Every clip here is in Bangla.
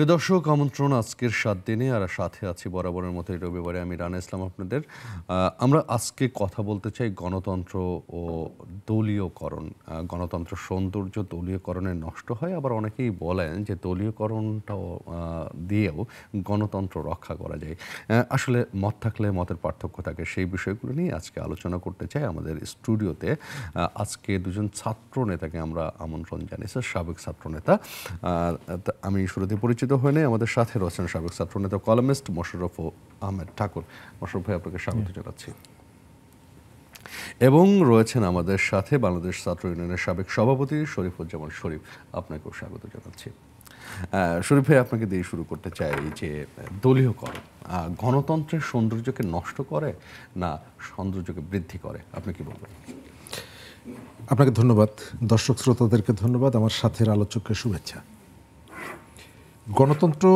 প্রিয় দর্শক আমন্ত্রণ আজকের সাত দিনে আর সাথে আছি বরাবরের মতো রবিবারে আমি রানা ইসলাম আপনাদের আমরা আজকে কথা বলতে চাই গণতন্ত্র ও দলীয়করণ গণতন্ত্র সৌন্দর্য দলীয়করণে নষ্ট হয় আবার অনেকেই বলেন যে দলীয়করণটাও দিয়েও গণতন্ত্র রক্ষা করা যায় আসলে মত থাকলে মতের পার্থক্য থাকে সেই বিষয়গুলো নিয়ে আজকে আলোচনা করতে চাই আমাদের স্টুডিওতে আজকে দুজন ছাত্র নেতাকে আমরা আমন্ত্রণ জানিয়েছি সাবেক ছাত্র নেতা আমি শুরুতে পরিচিত উপস্থিত হয়ে আমাদের সাথে রয়েছেন সাবেক ছাত্রনেতা কলামিস্ট মোশাররফ আহমেদ ঠাকুর মোশরফ ভাই আপনাকে স্বাগত জানাচ্ছি এবং রয়েছেন আমাদের সাথে বাংলাদেশ ছাত্র ইউনিয়নের সাবেক সভাপতি শরীফুজ্জামান শরীফ আপনাকেও স্বাগত জানাচ্ছি শরীফ ভাই আপনাকে দিয়ে শুরু করতে চাই যে দলীয় কর গণতন্ত্রের সৌন্দর্যকে নষ্ট করে না সৌন্দর্যকে বৃদ্ধি করে আপনি কি বলবেন আপনাকে ধন্যবাদ দর্শক শ্রোতাদেরকে ধন্যবাদ আমার সাথের আলোচককে শুভেচ্ছা গণতন্ত্র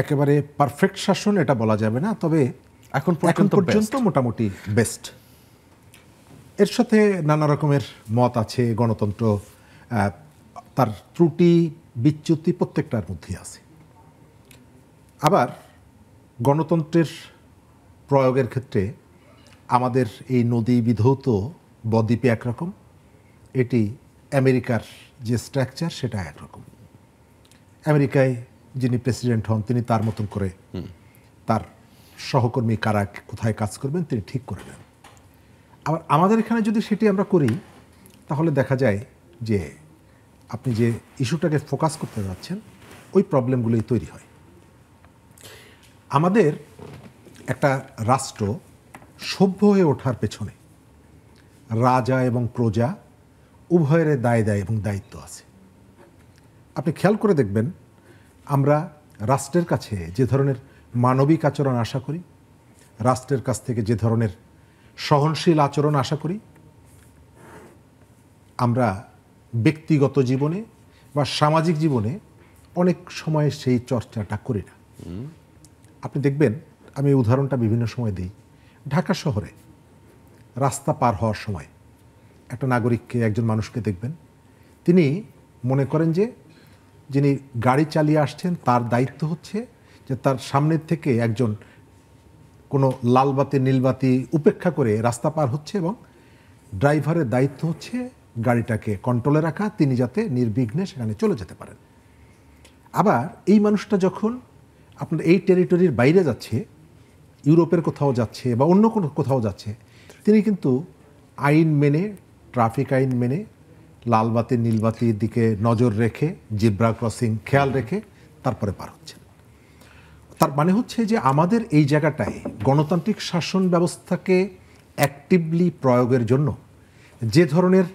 একেবারে পারফেক্ট শাসন এটা বলা যাবে না তবে এখন এখন পর্যন্ত মোটামুটি বেস্ট এর সাথে নানা রকমের মত আছে গণতন্ত্র তার ত্রুটি বিচ্যুতি প্রত্যেকটার মধ্যে আছে আবার গণতন্ত্রের প্রয়োগের ক্ষেত্রে আমাদের এই নদী বিধৌত বদ্বীপে একরকম এটি আমেরিকার যে স্ট্রাকচার সেটা একরকম আমেরিকায় যিনি প্রেসিডেন্ট হন তিনি তার মতন করে তার সহকর্মী কারা কোথায় কাজ করবেন তিনি ঠিক করবেন আবার আমাদের এখানে যদি সেটি আমরা করি তাহলে দেখা যায় যে আপনি যে ইস্যুটাকে ফোকাস করতে যাচ্ছেন ওই প্রবলেমগুলোই তৈরি হয় আমাদের একটা রাষ্ট্র সভ্য হয়ে ওঠার পেছনে রাজা এবং প্রজা উভয়ের দায় দায় এবং দায়িত্ব আছে আপনি খেয়াল করে দেখবেন আমরা রাষ্ট্রের কাছে যে ধরনের মানবিক আচরণ আশা করি রাষ্ট্রের কাছ থেকে যে ধরনের সহনশীল আচরণ আশা করি আমরা ব্যক্তিগত জীবনে বা সামাজিক জীবনে অনেক সময় সেই চর্চাটা করি না আপনি দেখবেন আমি উদাহরণটা বিভিন্ন সময় দিই ঢাকা শহরে রাস্তা পার হওয়ার সময় একটা নাগরিককে একজন মানুষকে দেখবেন তিনি মনে করেন যে যিনি গাড়ি চালিয়ে আসছেন তার দায়িত্ব হচ্ছে যে তার সামনের থেকে একজন কোনো লালবাতি নীলবাতি উপেক্ষা করে রাস্তা পার হচ্ছে এবং ড্রাইভারের দায়িত্ব হচ্ছে গাড়িটাকে কন্ট্রোলে রাখা তিনি যাতে নির্বিঘ্নে সেখানে চলে যেতে পারেন আবার এই মানুষটা যখন আপনার এই টেরিটরির বাইরে যাচ্ছে ইউরোপের কোথাও যাচ্ছে বা অন্য কোনো কোথাও যাচ্ছে তিনি কিন্তু আইন মেনে ট্রাফিক আইন মেনে লাল বাতি নীল বাতির দিকে নজর রেখে জিব্রা ক্রসিং খেয়াল রেখে তারপরে পার হচ্ছেন তার মানে হচ্ছে যে আমাদের এই জায়গাটায় গণতান্ত্রিক শাসন ব্যবস্থাকে অ্যাক্টিভলি প্রয়োগের জন্য যে ধরনের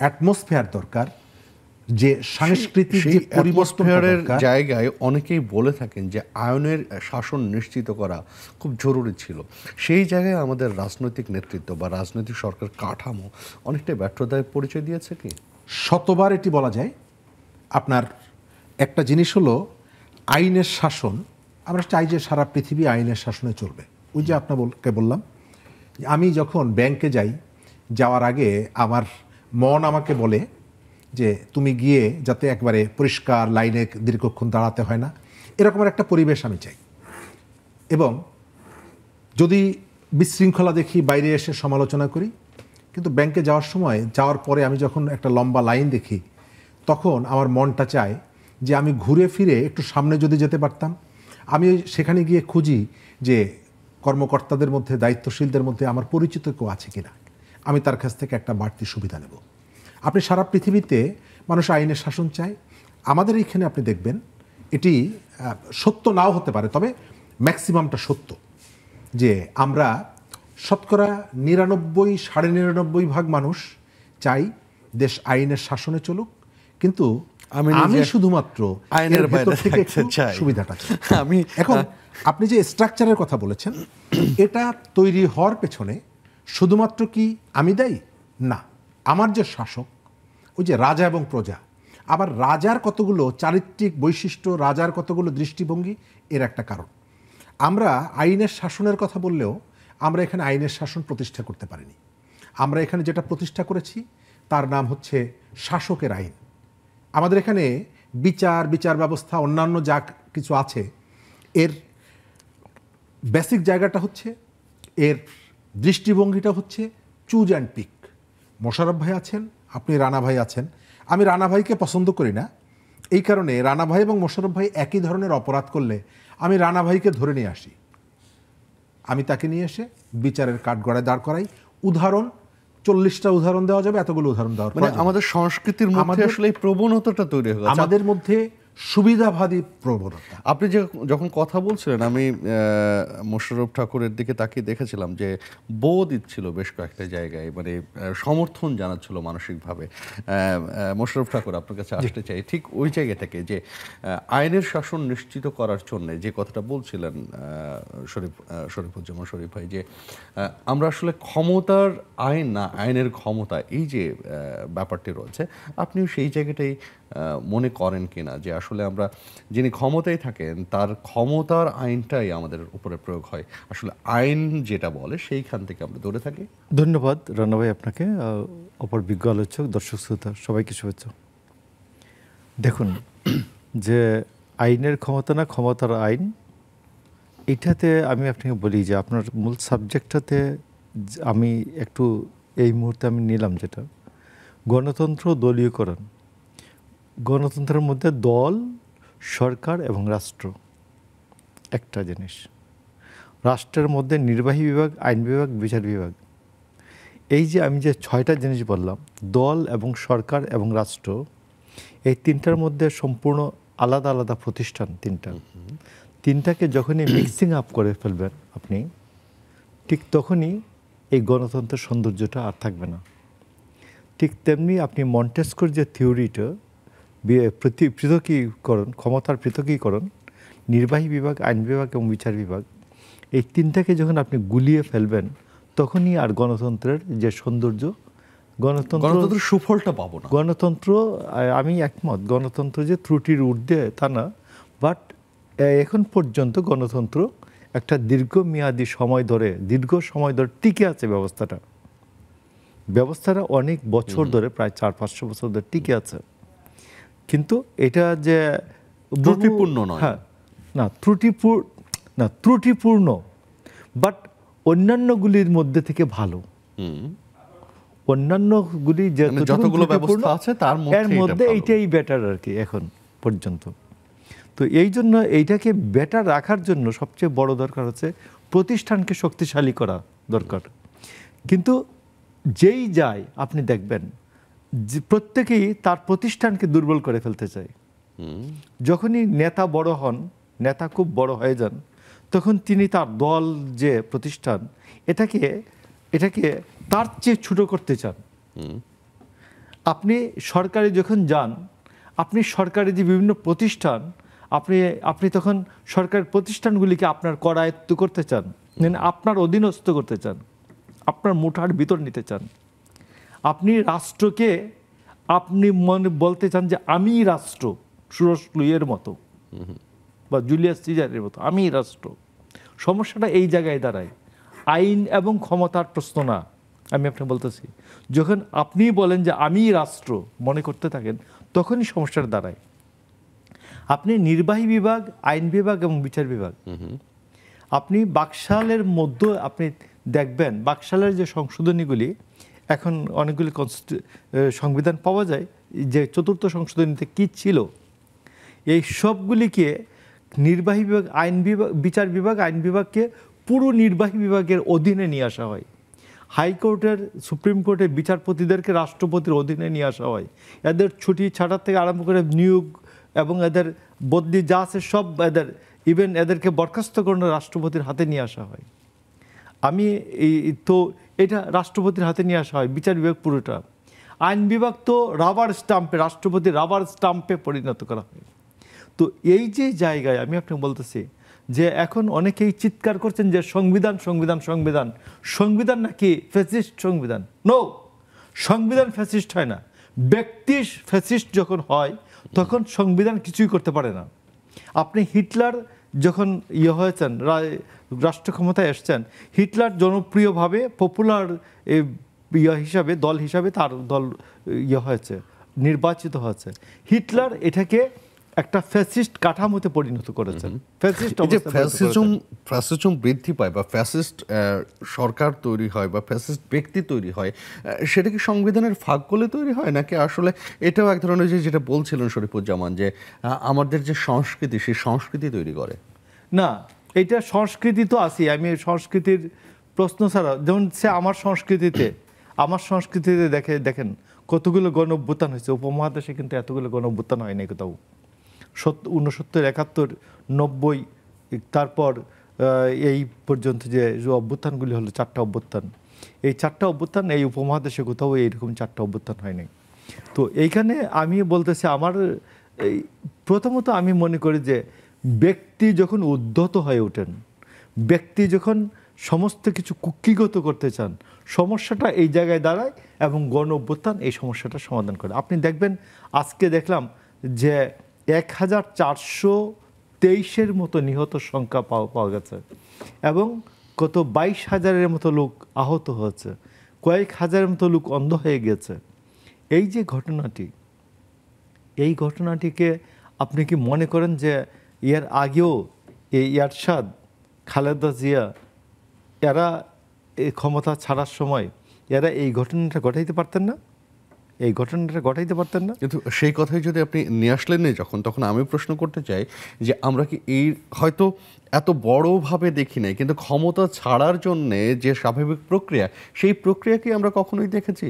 অ্যাটমসফেয়ার দরকার যে সাংস্কৃতিক যে পরিবর্তনের জায়গায় অনেকেই বলে থাকেন যে আয়নের শাসন নিশ্চিত করা খুব জরুরি ছিল সেই জায়গায় আমাদের রাজনৈতিক নেতৃত্ব বা রাজনৈতিক সরকার কাঠামো অনেকটাই ব্যর্থতায় পরিচয় দিয়েছে কি শতবার এটি বলা যায় আপনার একটা জিনিস হলো আইনের শাসন আমরা চাই যে সারা পৃথিবী আইনের শাসনে চলবে ওই যে আপনাকে বললাম আমি যখন ব্যাংকে যাই যাওয়ার আগে আমার মন আমাকে বলে যে তুমি গিয়ে যাতে একবারে পরিষ্কার লাইনে দীর্ঘক্ষণ দাঁড়াতে হয় না এরকমের একটা পরিবেশ আমি চাই এবং যদি বিশৃঙ্খলা দেখি বাইরে এসে সমালোচনা করি কিন্তু ব্যাংকে যাওয়ার সময় যাওয়ার পরে আমি যখন একটা লম্বা লাইন দেখি তখন আমার মনটা চায় যে আমি ঘুরে ফিরে একটু সামনে যদি যেতে পারতাম আমি সেখানে গিয়ে খুঁজি যে কর্মকর্তাদের মধ্যে দায়িত্বশীলদের মধ্যে আমার পরিচিত কেউ আছে কিনা আমি তার কাছ থেকে একটা বাড়তি সুবিধা নেব আপনি সারা পৃথিবীতে মানুষ আইনের শাসন চায় আমাদের এইখানে আপনি দেখবেন এটি সত্য নাও হতে পারে তবে ম্যাক্সিমামটা সত্য যে আমরা শতকরা নিরানব্বই সাড়ে নিরানব্বই ভাগ মানুষ চাই দেশ আইনের শাসনে চলুক কিন্তু আমি আমি শুধুমাত্র আইনের থেকে সুবিধাটা আমি এখন আপনি যে স্ট্রাকচারের কথা বলেছেন এটা তৈরি হওয়ার পেছনে শুধুমাত্র কি আমি দায়ী না আমার যে শাসক ওই যে রাজা এবং প্রজা আবার রাজার কতগুলো চারিত্রিক বৈশিষ্ট্য রাজার কতগুলো দৃষ্টিভঙ্গি এর একটা কারণ আমরা আইনের শাসনের কথা বললেও আমরা এখানে আইনের শাসন প্রতিষ্ঠা করতে পারিনি আমরা এখানে যেটা প্রতিষ্ঠা করেছি তার নাম হচ্ছে শাসকের আইন আমাদের এখানে বিচার বিচার ব্যবস্থা অন্যান্য যা কিছু আছে এর বেসিক জায়গাটা হচ্ছে এর দৃষ্টিভঙ্গিটা হচ্ছে চুজ অ্যান্ড পিক মোশারফ ভাই আছেন আপনি রানা ভাই আছেন আমি রানা ভাইকে পছন্দ করি না এই কারণে রানা ভাই এবং মোশারফ ভাই একই ধরনের অপরাধ করলে আমি রানা ভাইকে ধরে নিয়ে আসি আমি তাকে নিয়ে এসে বিচারের কাঠগড়ায় দাঁড় করাই উদাহরণ চল্লিশটা উদাহরণ দেওয়া যাবে এতগুলো উদাহরণ দেওয়া মানে আমাদের সংস্কৃতির মধ্যে আসলে প্রবণতাটা তৈরি হলো আমাদের মধ্যে সুবিধাবাদী প্রবণতা আপনি যে যখন কথা বলছিলেন আমি মোশারফ ঠাকুরের দিকে তাকিয়ে দেখেছিলাম যে বো দিচ্ছিল বেশ কয়েকটা জায়গায় মানে সমর্থন জানাচ্ছিল মানসিকভাবে মোশারফ ঠাকুর আপনার কাছে আসতে চাই ঠিক ওই জায়গা থেকে যে আইনের শাসন নিশ্চিত করার জন্য যে কথাটা বলছিলেন শরীফ শরীফুজ্জামান শরীফ ভাই যে আমরা আসলে ক্ষমতার আইন না আইনের ক্ষমতা এই যে ব্যাপারটি রয়েছে আপনিও সেই জায়গাটাই মনে করেন কি না যে আসলে আমরা যিনি ক্ষমতায় থাকেন তার ক্ষমতার আইনটাই আমাদের উপরে প্রয়োগ হয় আসলে আইন যেটা বলে সেইখান থেকে আমরা দূরে থাকি ধন্যবাদ রান্না ভাই আপনাকে অপর বিজ্ঞ আলোচক দর্শক শ্রোতা সবাইকে শুভেচ্ছা দেখুন যে আইনের ক্ষমতা না ক্ষমতার আইন এটাতে আমি আপনাকে বলি যে আপনার মূল সাবজেক্টটাতে আমি একটু এই মুহূর্তে আমি নিলাম যেটা গণতন্ত্র দলীয়করণ গণতন্ত্রের মধ্যে দল সরকার এবং রাষ্ট্র একটা জিনিস রাষ্ট্রের মধ্যে নির্বাহী বিভাগ আইন বিভাগ বিচার বিভাগ এই যে আমি যে ছয়টা জিনিস বললাম দল এবং সরকার এবং রাষ্ট্র এই তিনটার মধ্যে সম্পূর্ণ আলাদা আলাদা প্রতিষ্ঠান তিনটা তিনটাকে যখনই মিক্সিং আপ করে ফেলবেন আপনি ঠিক তখনই এই গণতন্ত্রের সৌন্দর্যটা আর থাকবে না ঠিক তেমনি আপনি মন্টেস্কোর যে থিওরিটা পৃথকীকরণ ক্ষমতার পৃথকীকরণ নির্বাহী বিভাগ আইন বিভাগ এবং বিচার বিভাগ এই তিনটাকে যখন আপনি গুলিয়ে ফেলবেন তখনই আর গণতন্ত্রের যে সৌন্দর্য গণতন্ত্র গণতন্ত্রের সুফলটা পাবো না গণতন্ত্র আমি একমত গণতন্ত্র যে ত্রুটির ঊর্ধ্বে তা না বাট এখন পর্যন্ত গণতন্ত্র একটা দীর্ঘমেয়াদী সময় ধরে দীর্ঘ সময় ধরে টিকে আছে ব্যবস্থাটা ব্যবস্থাটা অনেক বছর ধরে প্রায় চার পাঁচশো বছর ধরে টিকে আছে কিন্তু এটা যে ত্রুটিপূর্ণ নয় হ্যাঁ না ত্রুটিপূর না ত্রুটিপূর্ণ বাট অন্যান্যগুলির মধ্যে থেকে ভালো অন্যান্যগুলি মানে যতগুলো ব্যবস্থা আছে তার মধ্যে এইটাই বেটার আর কি এখন পর্যন্ত তো এই জন্য এইটাকে বেটার রাখার জন্য সবচেয়ে বড় দরকার হচ্ছে প্রতিষ্ঠানকে শক্তিশালী করা দরকার কিন্তু যেই যায় আপনি দেখবেন প্রত্যেকেই তার প্রতিষ্ঠানকে দুর্বল করে ফেলতে চায় যখনই নেতা বড় হন নেতা খুব বড় হয়ে যান তখন তিনি তার দল যে প্রতিষ্ঠান এটাকে এটাকে তার চেয়ে ছোটো করতে চান আপনি সরকারি যখন যান আপনি সরকারি যে বিভিন্ন প্রতিষ্ঠান আপনি আপনি তখন সরকারের প্রতিষ্ঠানগুলিকে আপনার করায়ত্ত করতে চান মানে আপনার অধীনস্থ করতে চান আপনার মুঠার ভিতর নিতে চান আপনি রাষ্ট্রকে আপনি মনে বলতে চান যে আমি রাষ্ট্র সুরস লুইয়ের মতো বা জুলিয়াস সিজারের মতো আমি রাষ্ট্র সমস্যাটা এই জায়গায় দাঁড়ায় আইন এবং ক্ষমতার প্রশ্ন না আমি আপনাকে বলতেছি যখন আপনি বলেন যে আমি রাষ্ট্র মনে করতে থাকেন তখনই সমস্যাটা দাঁড়ায় আপনি নির্বাহী বিভাগ আইন বিভাগ এবং বিচার বিভাগ আপনি বাকশালের মধ্যে আপনি দেখবেন বাকশালের যে সংশোধনীগুলি এখন অনেকগুলি সংবিধান পাওয়া যায় যে চতুর্থ সংশোধনীতে কি ছিল এই সবগুলিকে নির্বাহী বিভাগ আইন বিভাগ বিচার বিভাগ আইন বিভাগকে পুরো নির্বাহী বিভাগের অধীনে নিয়ে আসা হয় হাইকোর্টের সুপ্রিম কোর্টের বিচারপতিদেরকে রাষ্ট্রপতির অধীনে নিয়ে আসা হয় এদের ছুটি ছাটার থেকে আরম্ভ করে নিয়োগ এবং এদের বদলি যা আছে সব এদের ইভেন এদেরকে বরখাস্ত করানো রাষ্ট্রপতির হাতে নিয়ে আসা হয় আমি এই তো এটা রাষ্ট্রপতির হাতে নিয়ে আসা হয় বিচার বিভাগ পুরোটা আইন বিভাগ তো রাবার স্টাম্পে রাষ্ট্রপতি রাবার স্টাম্পে পরিণত করা হয় তো এই যে জায়গায় আমি আপনাকে বলতেছি যে এখন অনেকেই চিৎকার করছেন যে সংবিধান সংবিধান সংবিধান সংবিধান নাকি ফ্যাসিস্ট সংবিধান নো সংবিধান ফ্যাসিস্ট হয় না ব্যক্তি ফ্যাসিস্ট যখন হয় তখন সংবিধান কিছুই করতে পারে না আপনি হিটলার যখন ইয়ে হয়েছেন রাষ্ট্র ক্ষমতায় এসছেন হিটলার জনপ্রিয়ভাবে পপুলার ইয়ে হিসাবে দল হিসাবে তার দল ইয়ে হয়েছে নির্বাচিত হয়েছে হিটলার এটাকে একটা ফ্যাসিস্ট কাঠামোতে পরিণত করেছেন ফ্যাসিস্ট যে ফ্যাসিজম ফ্যাসিজম বৃদ্ধি পায় বা ফ্যাসিস্ট সরকার তৈরি হয় বা ফ্যাসিস্ট ব্যক্তি তৈরি হয় সেটা কি সংবিধানের ফাঁক গলে তৈরি হয় নাকি আসলে এটাও এক ধরনের যে যেটা বলছিলেন শরীফুজ্জামান যে আমাদের যে সংস্কৃতি সেই সংস্কৃতি তৈরি করে না এটা সংস্কৃতি তো আছি আমি সংস্কৃতির প্রশ্ন ছাড়া যেমন সে আমার সংস্কৃতিতে আমার সংস্কৃতিতে দেখে দেখেন কতগুলো গণ অভ্যুত্থান হয়েছে উপমহাদেশে কিন্তু এতগুলো গণ অভ্যুত্থান হয়নি কোথাও সত উনসত্তর একাত্তর নব্বই তারপর এই পর্যন্ত যে অভ্যুত্থানগুলি হলো চারটা অভ্যুত্থান এই চারটা অভ্যুত্থান এই উপমহাদেশে কোথাও এইরকম চারটা অভ্যুত্থান হয়নি তো এইখানে আমি বলতেছি আমার এই প্রথমত আমি মনে করি যে ব্যক্তি যখন উদ্ধত হয়ে ওঠেন ব্যক্তি যখন সমস্ত কিছু কুকিগত করতে চান সমস্যাটা এই জায়গায় দাঁড়ায় এবং গণ অভ্যুত্থান এই সমস্যাটা সমাধান করে আপনি দেখবেন আজকে দেখলাম যে এক হাজার চারশো তেইশের মতো নিহত সংখ্যা পাওয়া পাওয়া গেছে এবং কত বাইশ হাজারের মতো লোক আহত হয়েছে কয়েক হাজারের মতো লোক অন্ধ হয়ে গেছে এই যে ঘটনাটি এই ঘটনাটিকে আপনি কি মনে করেন যে এর আগেও এই ইয়ারশাদ খালেদা জিয়া এরা ক্ষমতা ছাড়ার সময় এরা এই ঘটনাটা ঘটাইতে পারতেন না এই ঘটনাটা ঘটাইতে পারতেন না কিন্তু সেই কথাই যদি আপনি নিয়ে আসলেন যখন তখন আমি প্রশ্ন করতে চাই যে আমরা কি এই হয়তো এত বড়ভাবে দেখি নাই কিন্তু ক্ষমতা ছাড়ার জন্যে যে স্বাভাবিক প্রক্রিয়া সেই প্রক্রিয়া কি আমরা কখনোই দেখেছি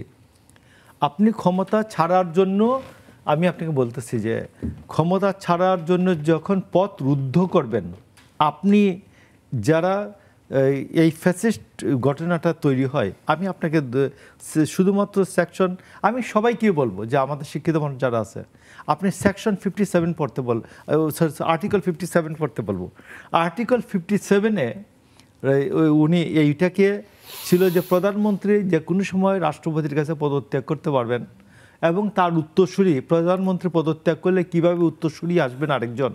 আপনি ক্ষমতা ছাড়ার জন্য আমি আপনাকে বলতেছি যে ক্ষমতা ছাড়ার জন্য যখন পথ রুদ্ধ করবেন আপনি যারা এই ফ্যাসিস্ট ঘটনাটা তৈরি হয় আমি আপনাকে শুধুমাত্র সেকশন আমি সবাইকে বলবো যে আমাদের শিক্ষিত মানুষ যারা আছে আপনি সেকশন ফিফটি সেভেন পড়তে বল আর্টিকেল ফিফটি সেভেন পড়তে বলবো আর্টিকেল ফিফটি সেভেনে উনি এইটাকে ছিল যে প্রধানমন্ত্রী যে কোনো সময় রাষ্ট্রপতির কাছে পদত্যাগ করতে পারবেন এবং তার উত্তরসূরি প্রধানমন্ত্রী পদত্যাগ করলে কিভাবে উত্তরসূরি আসবেন আরেকজন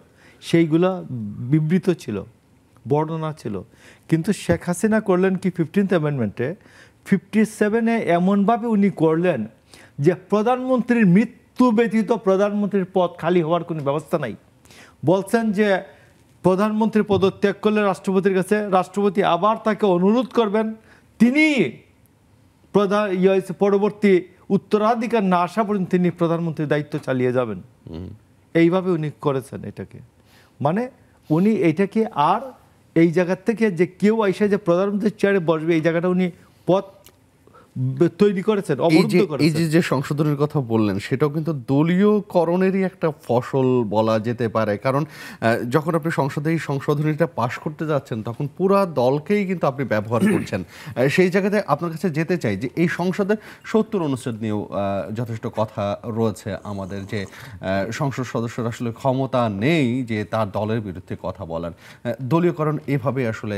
সেইগুলো বিবৃত ছিল বর্ণনা ছিল কিন্তু শেখ হাসিনা করলেন কি ফিফটিন্থ অ্যামেন্ডমেন্টে ফিফটি সেভেনে এমনভাবে উনি করলেন যে প্রধানমন্ত্রীর মৃত্যু ব্যতীত প্রধানমন্ত্রীর পদ খালি হওয়ার কোনো ব্যবস্থা নাই বলছেন যে প্রধানমন্ত্রী পদত্যাগ করলে রাষ্ট্রপতির কাছে রাষ্ট্রপতি আবার তাকে অনুরোধ করবেন তিনি প্রধান ইয়ে পরবর্তী উত্তরাধিকার না আসা পর্যন্ত তিনি প্রধানমন্ত্রীর দায়িত্ব চালিয়ে যাবেন এইভাবে উনি করেছেন এটাকে মানে উনি এটাকে আর এই জায়গার থেকে যে কেউ আইসা যে প্রধানমন্ত্রীর চেয়ারে বসবে এই জায়গাটা উনি পথ তৈরি করেছেন অবরুদ্ধ করেছেন এই যে যে সংশোধনের কথা বললেন সেটাও কিন্তু করণেরই একটা ফসল বলা যেতে পারে কারণ যখন আপনি সংসদে এই সংশোধনীটা পাশ করতে যাচ্ছেন তখন পুরো দলকেই কিন্তু আপনি ব্যবহার করছেন সেই জায়গাতে আপনার কাছে যেতে চাই যে এই সংসদের সত্তর অনুচ্ছেদ নিয়েও যথেষ্ট কথা রয়েছে আমাদের যে সংসদ সদস্যরা আসলে ক্ষমতা নেই যে তার দলের বিরুদ্ধে কথা বলার দলীয়করণ এভাবে আসলে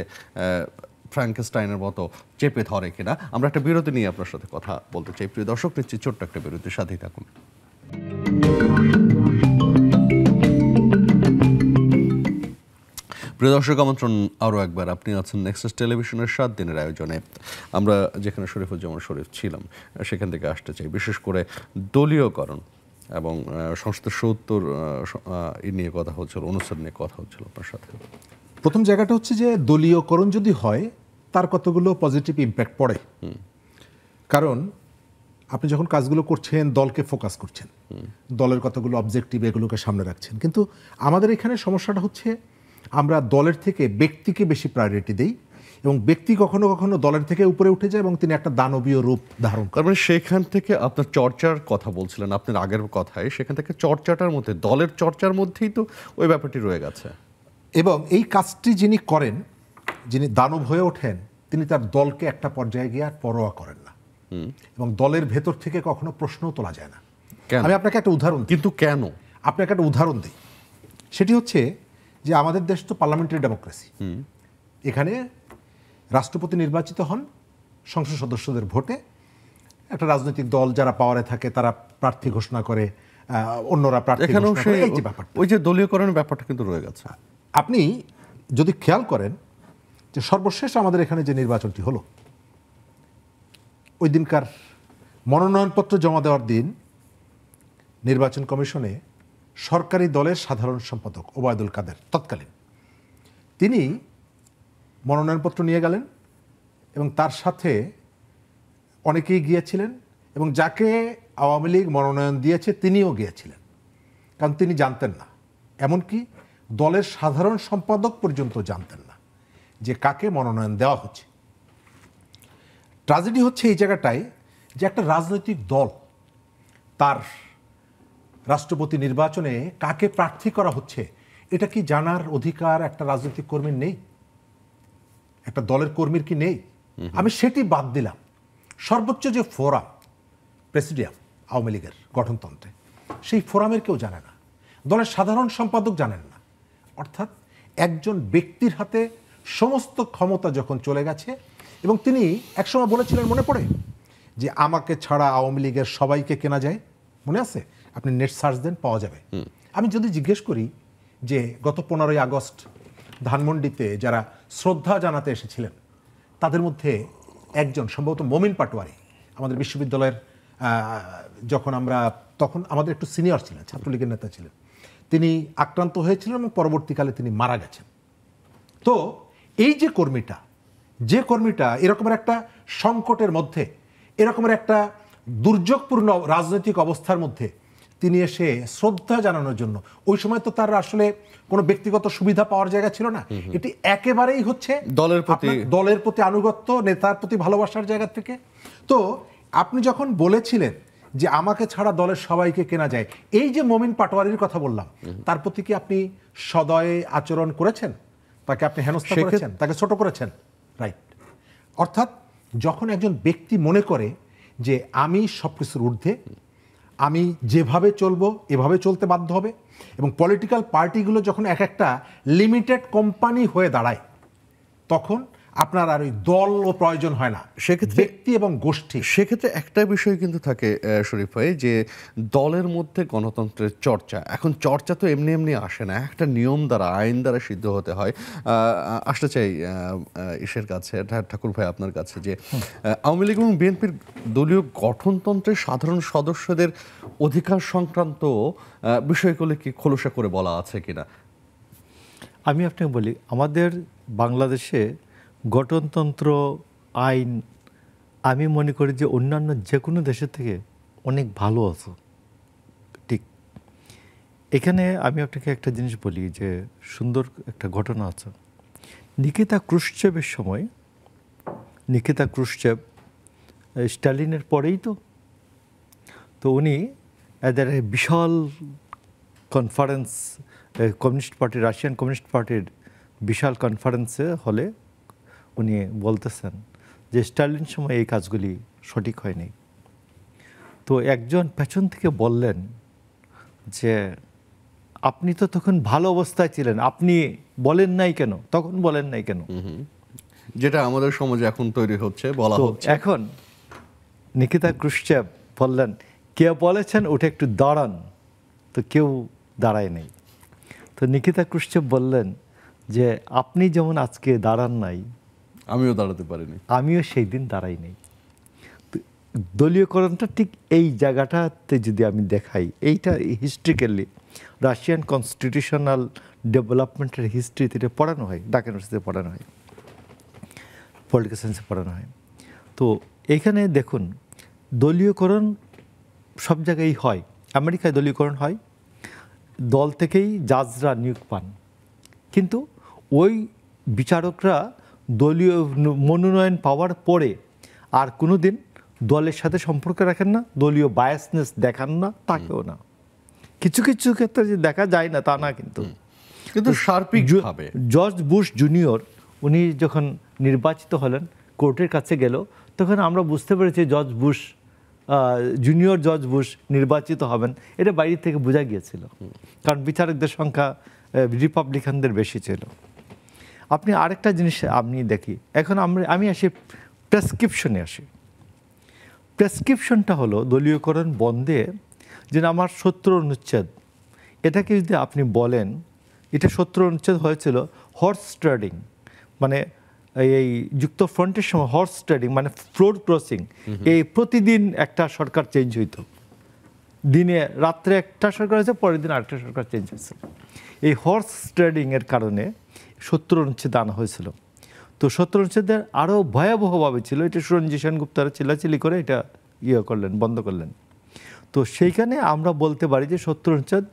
ফ্র্যাঙ্কস্টাইনের মতো চেপে ধরে কিনা আমরা একটা বিরতি নিয়ে আপনার সাথে কথা বলতে চাই প্রিয় দর্শক নিচ্ছি ছোট্ট একটা বিরতির সাথেই থাকুন প্রিয় দর্শক আমন্ত্রণ আরও একবার আপনি আছেন নেক্সাস টেলিভিশনের সাত দিনের আয়োজনে আমরা যেখানে শরীফুজ্জামান শরীফ ছিলাম সেখান থেকে আসতে চাই বিশেষ করে দলীয়করণ এবং সংস্থ সত্তর নিয়ে কথা হচ্ছিল অনুষ্ঠান নিয়ে কথা হচ্ছিল আপনার সাথে প্রথম জায়গাটা হচ্ছে যে দলীয়করণ যদি হয় তার কতগুলো পজিটিভ ইম্প্যাক্ট পড়ে কারণ আপনি যখন কাজগুলো করছেন দলকে ফোকাস করছেন দলের কতগুলো অবজেক্টিভ এগুলোকে সামনে রাখছেন কিন্তু আমাদের এখানে সমস্যাটা হচ্ছে আমরা দলের থেকে ব্যক্তিকে বেশি প্রায়োরিটি দিই এবং ব্যক্তি কখনো কখনো দলের থেকে উপরে উঠে যায় এবং তিনি একটা দানবীয় রূপ ধারণ করেন মানে সেখান থেকে আপনার চর্চার কথা বলছিলেন আপনার আগের কথায় সেখান থেকে চর্চাটার মধ্যে দলের চর্চার মধ্যেই তো ওই ব্যাপারটি রয়ে গেছে এবং এই কাজটি যিনি করেন যিনি দানব হয়ে ওঠেন তিনি তার দলকে একটা পর্যায়ে গিয়ে আর পরোয়া করেন না এবং দলের ভেতর থেকে কখনো প্রশ্ন তোলা যায় না আমি আপনাকে একটা উদাহরণ কিন্তু কেন আপনাকে একটা উদাহরণ দিই সেটি হচ্ছে যে আমাদের দেশ তো পার্লামেন্টারি ডেমোক্রেসি এখানে রাষ্ট্রপতি নির্বাচিত হন সংসদ সদস্যদের ভোটে একটা রাজনৈতিক দল যারা পাওয়ারে থাকে তারা প্রার্থী ঘোষণা করে অন্যরা প্রার্থী এখানেও সেই ব্যাপারটা ওই যে দলীয়করণের ব্যাপারটা কিন্তু রয়ে গেছে আপনি যদি খেয়াল করেন যে সর্বশেষ আমাদের এখানে যে নির্বাচনটি হলো ওই দিনকার মনোনয়নপত্র জমা দেওয়ার দিন নির্বাচন কমিশনে সরকারি দলের সাধারণ সম্পাদক ওবায়দুল কাদের তৎকালীন তিনি মনোনয়নপত্র নিয়ে গেলেন এবং তার সাথে অনেকেই গিয়েছিলেন এবং যাকে আওয়ামী লীগ মনোনয়ন দিয়েছে তিনিও গিয়েছিলেন কারণ তিনি জানতেন না এমনকি দলের সাধারণ সম্পাদক পর্যন্ত জানতেন যে কাকে মনোনয়ন দেওয়া হচ্ছে ট্রাজেডি হচ্ছে এই জায়গাটায় যে একটা রাজনৈতিক দল তার রাষ্ট্রপতি নির্বাচনে কাকে প্রার্থী করা হচ্ছে এটা কি জানার অধিকার একটা রাজনৈতিক কর্মীর নেই একটা দলের কর্মীর কি নেই আমি সেটি বাদ দিলাম সর্বোচ্চ যে ফোরাম প্রেসিডিয়াম আওয়ামী লীগের গঠনতন্ত্রে সেই ফোরামের কেউ জানে না দলের সাধারণ সম্পাদক জানেন না অর্থাৎ একজন ব্যক্তির হাতে সমস্ত ক্ষমতা যখন চলে গেছে এবং তিনি একসময় বলেছিলেন মনে পড়ে যে আমাকে ছাড়া আওয়ামী লীগের সবাইকে কেনা যায় মনে আছে আপনি নেট সার্চ দেন পাওয়া যাবে আমি যদি জিজ্ঞেস করি যে গত পনেরোই আগস্ট ধানমন্ডিতে যারা শ্রদ্ধা জানাতে এসেছিলেন তাদের মধ্যে একজন সম্ভবত মমিন পাটোয়ারি আমাদের বিশ্ববিদ্যালয়ের যখন আমরা তখন আমাদের একটু সিনিয়র ছিলেন ছাত্রলীগের নেতা ছিলেন তিনি আক্রান্ত হয়েছিলেন এবং পরবর্তীকালে তিনি মারা গেছেন তো এই যে কর্মীটা যে কর্মীটা এরকমের একটা সংকটের মধ্যে এরকমের একটা দুর্যোগপূর্ণ রাজনৈতিক অবস্থার মধ্যে তিনি এসে শ্রদ্ধা জানানোর জন্য ওই সময় তো তার আসলে কোনো ব্যক্তিগত সুবিধা পাওয়ার জায়গা ছিল না এটি একেবারেই হচ্ছে দলের প্রতি দলের প্রতি আনুগত্য নেতার প্রতি ভালোবাসার জায়গা থেকে তো আপনি যখন বলেছিলেন যে আমাকে ছাড়া দলের সবাইকে কেনা যায় এই যে মমিন পাটোয়ারির কথা বললাম তার প্রতি কি আপনি সদয়ে আচরণ করেছেন তাকে আপনি হেনস্থা করেছেন তাকে ছোট করেছেন রাইট অর্থাৎ যখন একজন ব্যক্তি মনে করে যে আমি সব কিছুর ঊর্ধ্বে আমি যেভাবে চলবো এভাবে চলতে বাধ্য হবে এবং পলিটিক্যাল পার্টিগুলো যখন এক একটা লিমিটেড কোম্পানি হয়ে দাঁড়ায় তখন আপনার আর ওই দলও প্রয়োজন হয় না সেক্ষেত্রে ব্যক্তি এবং গোষ্ঠী সেক্ষেত্রে একটা বিষয় কিন্তু থাকে শরীফ ভাই যে দলের মধ্যে গণতন্ত্রের চর্চা এখন চর্চা তো এমনি এমনি আসে না একটা নিয়ম দ্বারা আইন দ্বারা সিদ্ধ হতে হয় আসতে চাই ইসের কাছে ঠাকুর ভাই আপনার কাছে যে আওয়ামী লীগ এবং বিএনপির দলীয় গঠনতন্ত্রের সাধারণ সদস্যদের অধিকার সংক্রান্ত বিষয়গুলি কি খোলসা করে বলা আছে কিনা আমি আপনাকে বলি আমাদের বাংলাদেশে গঠনতন্ত্র আইন আমি মনে করি যে অন্যান্য যে কোনো দেশের থেকে অনেক ভালো আছো ঠিক এখানে আমি আপনাকে একটা জিনিস বলি যে সুন্দর একটা ঘটনা আছে নিকিতা ক্রুশ্চেবের সময় নিকিতা ক্রুশ্চেব স্টালিনের পরেই তো তো উনি এদের বিশাল conference communist party Russian communist পার্টির বিশাল কনফারেন্সে হলে উনি বলতেছেন যে স্টার্লিন সময় এই কাজগুলি সঠিক হয়নি তো একজন পেছন থেকে বললেন যে আপনি তো তখন ভালো অবস্থায় ছিলেন আপনি বলেন নাই কেন তখন বলেন নাই কেন যেটা আমাদের সমাজে এখন তৈরি হচ্ছে বলা হচ্ছে এখন নিকিতা ক্রুশ্চেব বললেন কে বলেছেন ওটা একটু দাঁড়ান তো কেউ দাঁড়ায় নেই তো নিকিতা ক্রুশ্চেব বললেন যে আপনি যেমন আজকে দাঁড়ান নাই আমিও দাঁড়াতে পারিনি আমিও সেই দিন দাঁড়াই নেই দলীয়করণটা ঠিক এই জায়গাটাতে যদি আমি দেখাই এইটা হিস্ট্রিক্যালি রাশিয়ান কনস্টিটিউশনাল ডেভেলপমেন্টের হিস্ট্রিতে এটা পড়ানো হয় ডাক ইউনিভার্সিটিতে পড়ানো হয় পলিটিক্যাল সায়েন্সে পড়ানো হয় তো এখানে দেখুন দলীয়করণ সব জায়গায় হয় আমেরিকায় দলীয়করণ হয় দল থেকেই জাজরা নিয়োগ পান কিন্তু ওই বিচারকরা দলীয় মনোনয়ন পাওয়ার পরে আর কোনো দিন দলের সাথে সম্পর্ক রাখেন না দলীয় বায়াসনেস দেখান না তাকেও না কিছু কিছু ক্ষেত্রে যে দেখা যায় না তা না কিন্তু কিন্তু সার্পিক জর্জ বুশ জুনিয়র উনি যখন নির্বাচিত হলেন কোর্টের কাছে গেল তখন আমরা বুঝতে পেরেছি George Bush junior George Bush নির্বাচিত হবেন এটা বাইরে থেকে বোঝা গিয়েছিল কারণ বিচারকদের সংখ্যা রিপাবলিকানদের বেশি ছিল আপনি আরেকটা জিনিস আপনি দেখি এখন আমরা আমি আসি প্রেসক্রিপশনে আসি প্রেসক্রিপশনটা হলো দলীয়করণ বন্ধে যে আমার শত্রু অনুচ্ছেদ এটাকে যদি আপনি বলেন এটা সত্য অনুচ্ছেদ হয়েছিল হর্স ট্রেডিং মানে এই যুক্ত ফ্রন্টের সময় হর্স ট্রেডিং মানে ফ্লোর ক্রসিং এই প্রতিদিন একটা সরকার চেঞ্জ হইত দিনে রাত্রে একটা সরকার হয়েছে পরের দিন আরেকটা সরকার চেঞ্জ হয়েছে এই হর্স ট্রেডিংয়ের কারণে সত্তর অনুচ্ছেদ আনা হয়েছিল তো সত্তর অনুচ্ছেদের আরও ভয়াবহভাবে ছিল এটা সুরঞ্জিত সেনগুপ্তারা চিলাচিলি করে এটা ইয়ে করলেন বন্ধ করলেন তো সেইখানে আমরা বলতে পারি যে সত্তর অনুচ্ছেদ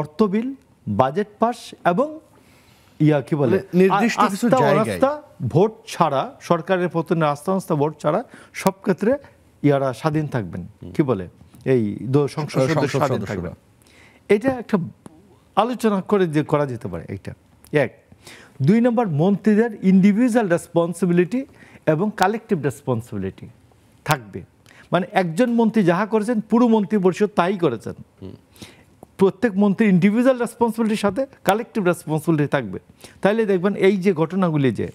অর্থবিল বাজেট পাস এবং ইয়া কি বলে মানে নির্দিষ্ট কিছু রাস্তা ভোট ছাড়া সরকারের পতনের আস্থা আস্থা ভোট ছাড়া সব ক্ষেত্রে ইয়ারা স্বাধীন থাকবেন কি বলে এই সংসদ স্বাধীন থাকবেন এটা একটা আলোচনা করে যে করা যেতে পারে এটা এক দুই নম্বর মন্ত্রীদের ইন্ডিভিজুয়াল রেসপন্সিবিলিটি এবং কালেকটিভ রেসপন্সিবিলিটি থাকবে মানে একজন মন্ত্রী যাহা করেছেন পুরো মন্ত্রী পরিষদ তাই করেছেন প্রত্যেক মন্ত্রীর ইন্ডিভিজুয়াল রেসপন্সিবিলিটির সাথে কালেকটিভ রেসপন্সিবিলিটি থাকবে তাহলে দেখবেন এই যে ঘটনাগুলি যে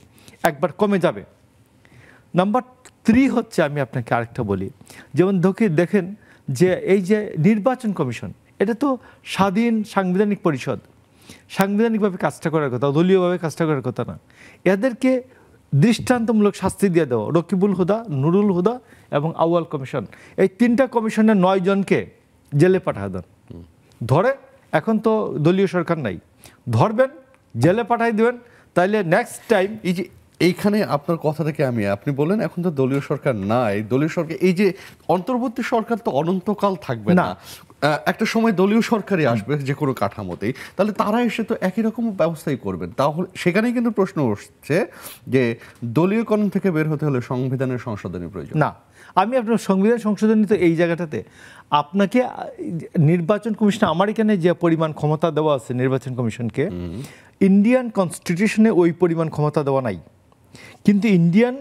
একবার কমে যাবে নাম্বার থ্রি হচ্ছে আমি আপনাকে আরেকটা বলি যেমন ধকে দেখেন যে এই যে নির্বাচন কমিশন এটা তো স্বাধীন সাংবিধানিক পরিষদ সাংবিধানিকভাবে কাজটা করার কথা দলীয়ভাবে কাজটা করার কথা না এদেরকে দৃষ্টান্তমূলক শাস্তি দিয়ে দেওয়া রকিবুল হুদা নুরুল হুদা এবং আউয়াল কমিশন এই তিনটা কমিশনের নয় জনকে জেলে পাঠা দেন ধরে এখন তো দলীয় সরকার নাই ধরবেন জেলে পাঠাই দেবেন তাইলে নেক্সট টাইম এই যে এইখানে আপনার কথা থেকে আমি আপনি বলেন এখন তো দলীয় সরকার নাই দলীয় সরকার এই যে অন্তর্বর্তী সরকার তো অনন্তকাল থাকবে না একটা সময় দলীয় সরকারই আসবে যে কোনো কাঠামোতেই তাহলে তারা এসে তো একই রকম ব্যবস্থাই করবেন তাহলে সেখানেই কিন্তু প্রশ্ন উঠছে যে দলীয়করণ থেকে বের হতে হলে সংবিধানের সংশোধনী প্রয়োজন না আমি আপনার সংবিধান সংশোধনী তো এই জায়গাটাতে আপনাকে নির্বাচন কমিশন আমার এখানে যে পরিমাণ ক্ষমতা দেওয়া আছে নির্বাচন কমিশনকে ইন্ডিয়ান কনস্টিটিউশনে ওই পরিমাণ ক্ষমতা দেওয়া নাই কিন্তু ইন্ডিয়ান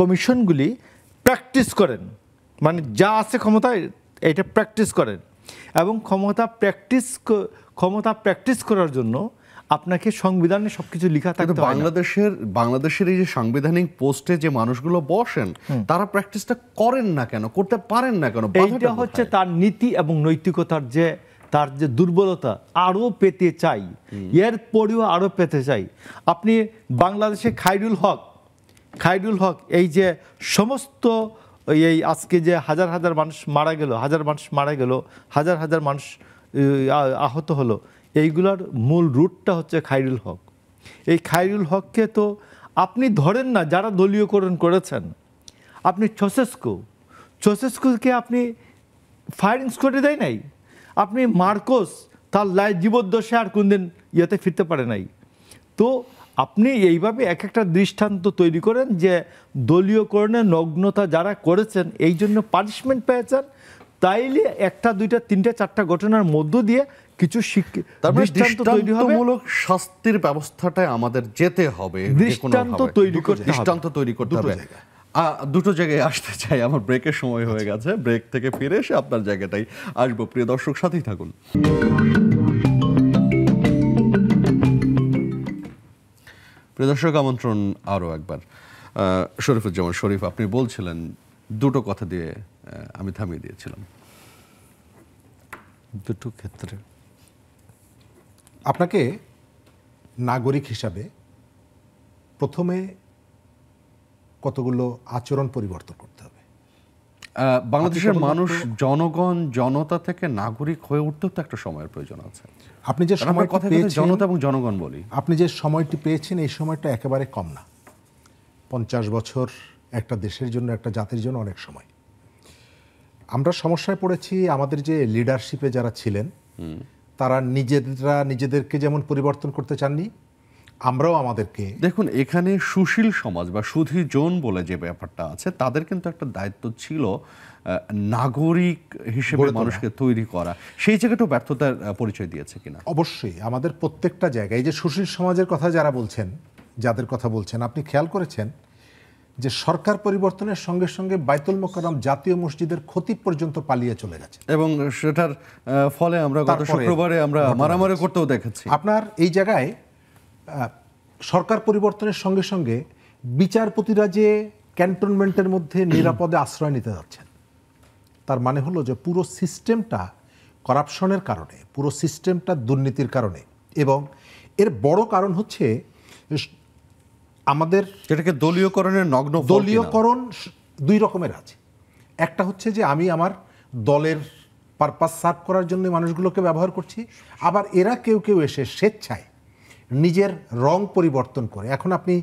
কমিশনগুলি প্র্যাকটিস করেন মানে যা আছে ক্ষমতা এটা প্র্যাকটিস করেন এবং ক্ষমতা প্র্যাকটিস ক্ষমতা প্র্যাকটিস করার জন্য আপনাকে সংবিধানে সবকিছু লেখা থাকে বাংলাদেশের বাংলাদেশের এই যে সাংবিধানিক পোস্টে যে মানুষগুলো বসেন তারা প্র্যাকটিসটা করেন না কেন করতে পারেন না কেন এইটা হচ্ছে তার নীতি এবং নৈতিকতার যে তার যে দুর্বলতা আরও পেতে চাই এর পরেও আরও পেতে চাই আপনি বাংলাদেশে খাইরুল হক খাইরুল হক এই যে সমস্ত ওই এই আজকে যে হাজার হাজার মানুষ মারা গেল হাজার মানুষ মারা গেল হাজার হাজার মানুষ আহত হলো এইগুলোর মূল রুটটা হচ্ছে খাইরুল হক এই খাইরুল হককে তো আপনি ধরেন না যারা দলীয়করণ করেছেন আপনি ছসেস্কো ছসেস্কোকে আপনি ফায়ারিং স্কোয়াডে দেয় নাই আপনি মার্কোস তার লাই জীবদ্দশে আর কোনদিন ইয়েতে ফিরতে পারে নাই তো আপনি এইভাবে এক একটা দৃষ্টান্ত তৈরি করেন যে দলীয়করণে নগ্নতা যারা করেছেন এই জন্য পানিশমেন্ট পেয়েছেন তাইলে একটা দুইটা তিনটা চারটা ঘটনার মধ্য দিয়ে কিছু মানে দৃষ্টান্তমূলক শাস্তির ব্যবস্থাটাই আমাদের যেতে হবে দৃষ্টান্ত তৈরি করতে দৃষ্টান্ত তৈরি করতে হবে দুটো জায়গায় আসতে চাই আমার ব্রেকের সময় হয়ে আচ্ছা। গেছে ব্রেক থেকে ফিরে এসে আপনার জায়গাটাই আসবো প্রিয় দর্শক সাথেই থাকুন প্রদর্শক আমন্ত্রণ আরও একবার শরীফুজ্জামান শরীফ আপনি বলছিলেন দুটো কথা দিয়ে আমি থামিয়ে দিয়েছিলাম দুটো ক্ষেত্রে আপনাকে নাগরিক হিসাবে প্রথমে কতগুলো আচরণ পরিবর্তন করতে হবে বাংলাদেশের মানুষ জনগণ জনতা থেকে নাগরিক হয়ে উঠতেও তো একটা সময়ের প্রয়োজন আছে আপনি যে সময় কথা জনতা এবং জনগণ বলি আপনি যে সময়টি পেয়েছেন এই সময়টা একেবারে কম না পঞ্চাশ বছর একটা দেশের জন্য একটা জাতির জন্য অনেক সময় আমরা সমস্যায় পড়েছি আমাদের যে লিডারশিপে যারা ছিলেন তারা নিজেরা নিজেদেরকে যেমন পরিবর্তন করতে চাননি আমরাও আমাদেরকে দেখুন এখানে সুশীল সমাজ বা জোন বলে যে ব্যাপারটা আছে তাদের কিন্তু একটা দায়িত্ব ছিল নাগরিক হিসেবে মানুষকে তৈরি করা সেই জায়গাটাও ব্যর্থতার পরিচয় দিয়েছে কিনা অবশ্যই আমাদের প্রত্যেকটা জায়গায় যে সুশীল সমাজের কথা যারা বলছেন যাদের কথা বলছেন আপনি খেয়াল করেছেন যে সরকার পরিবর্তনের সঙ্গে সঙ্গে বাইতুল মোকারম জাতীয় মসজিদের ক্ষতি পর্যন্ত পালিয়ে চলে গেছে এবং সেটার ফলে আমরা গত শুক্রবারে আমরা মারামারি করতেও দেখেছি আপনার এই জায়গায় সরকার পরিবর্তনের সঙ্গে সঙ্গে বিচারপতিরা যে ক্যান্টনমেন্টের মধ্যে নিরাপদে আশ্রয় নিতে যাচ্ছেন তার মানে হলো যে পুরো সিস্টেমটা করাপশনের কারণে পুরো সিস্টেমটা দুর্নীতির কারণে এবং এর বড় কারণ হচ্ছে আমাদের যেটাকে দলীয়করণের নগ্ন দলীয়করণ দুই রকমের আছে একটা হচ্ছে যে আমি আমার দলের পারপাস সার্ভ করার জন্য মানুষগুলোকে ব্যবহার করছি আবার এরা কেউ কেউ এসে স্বেচ্ছায় নিজের রং পরিবর্তন করে এখন আপনি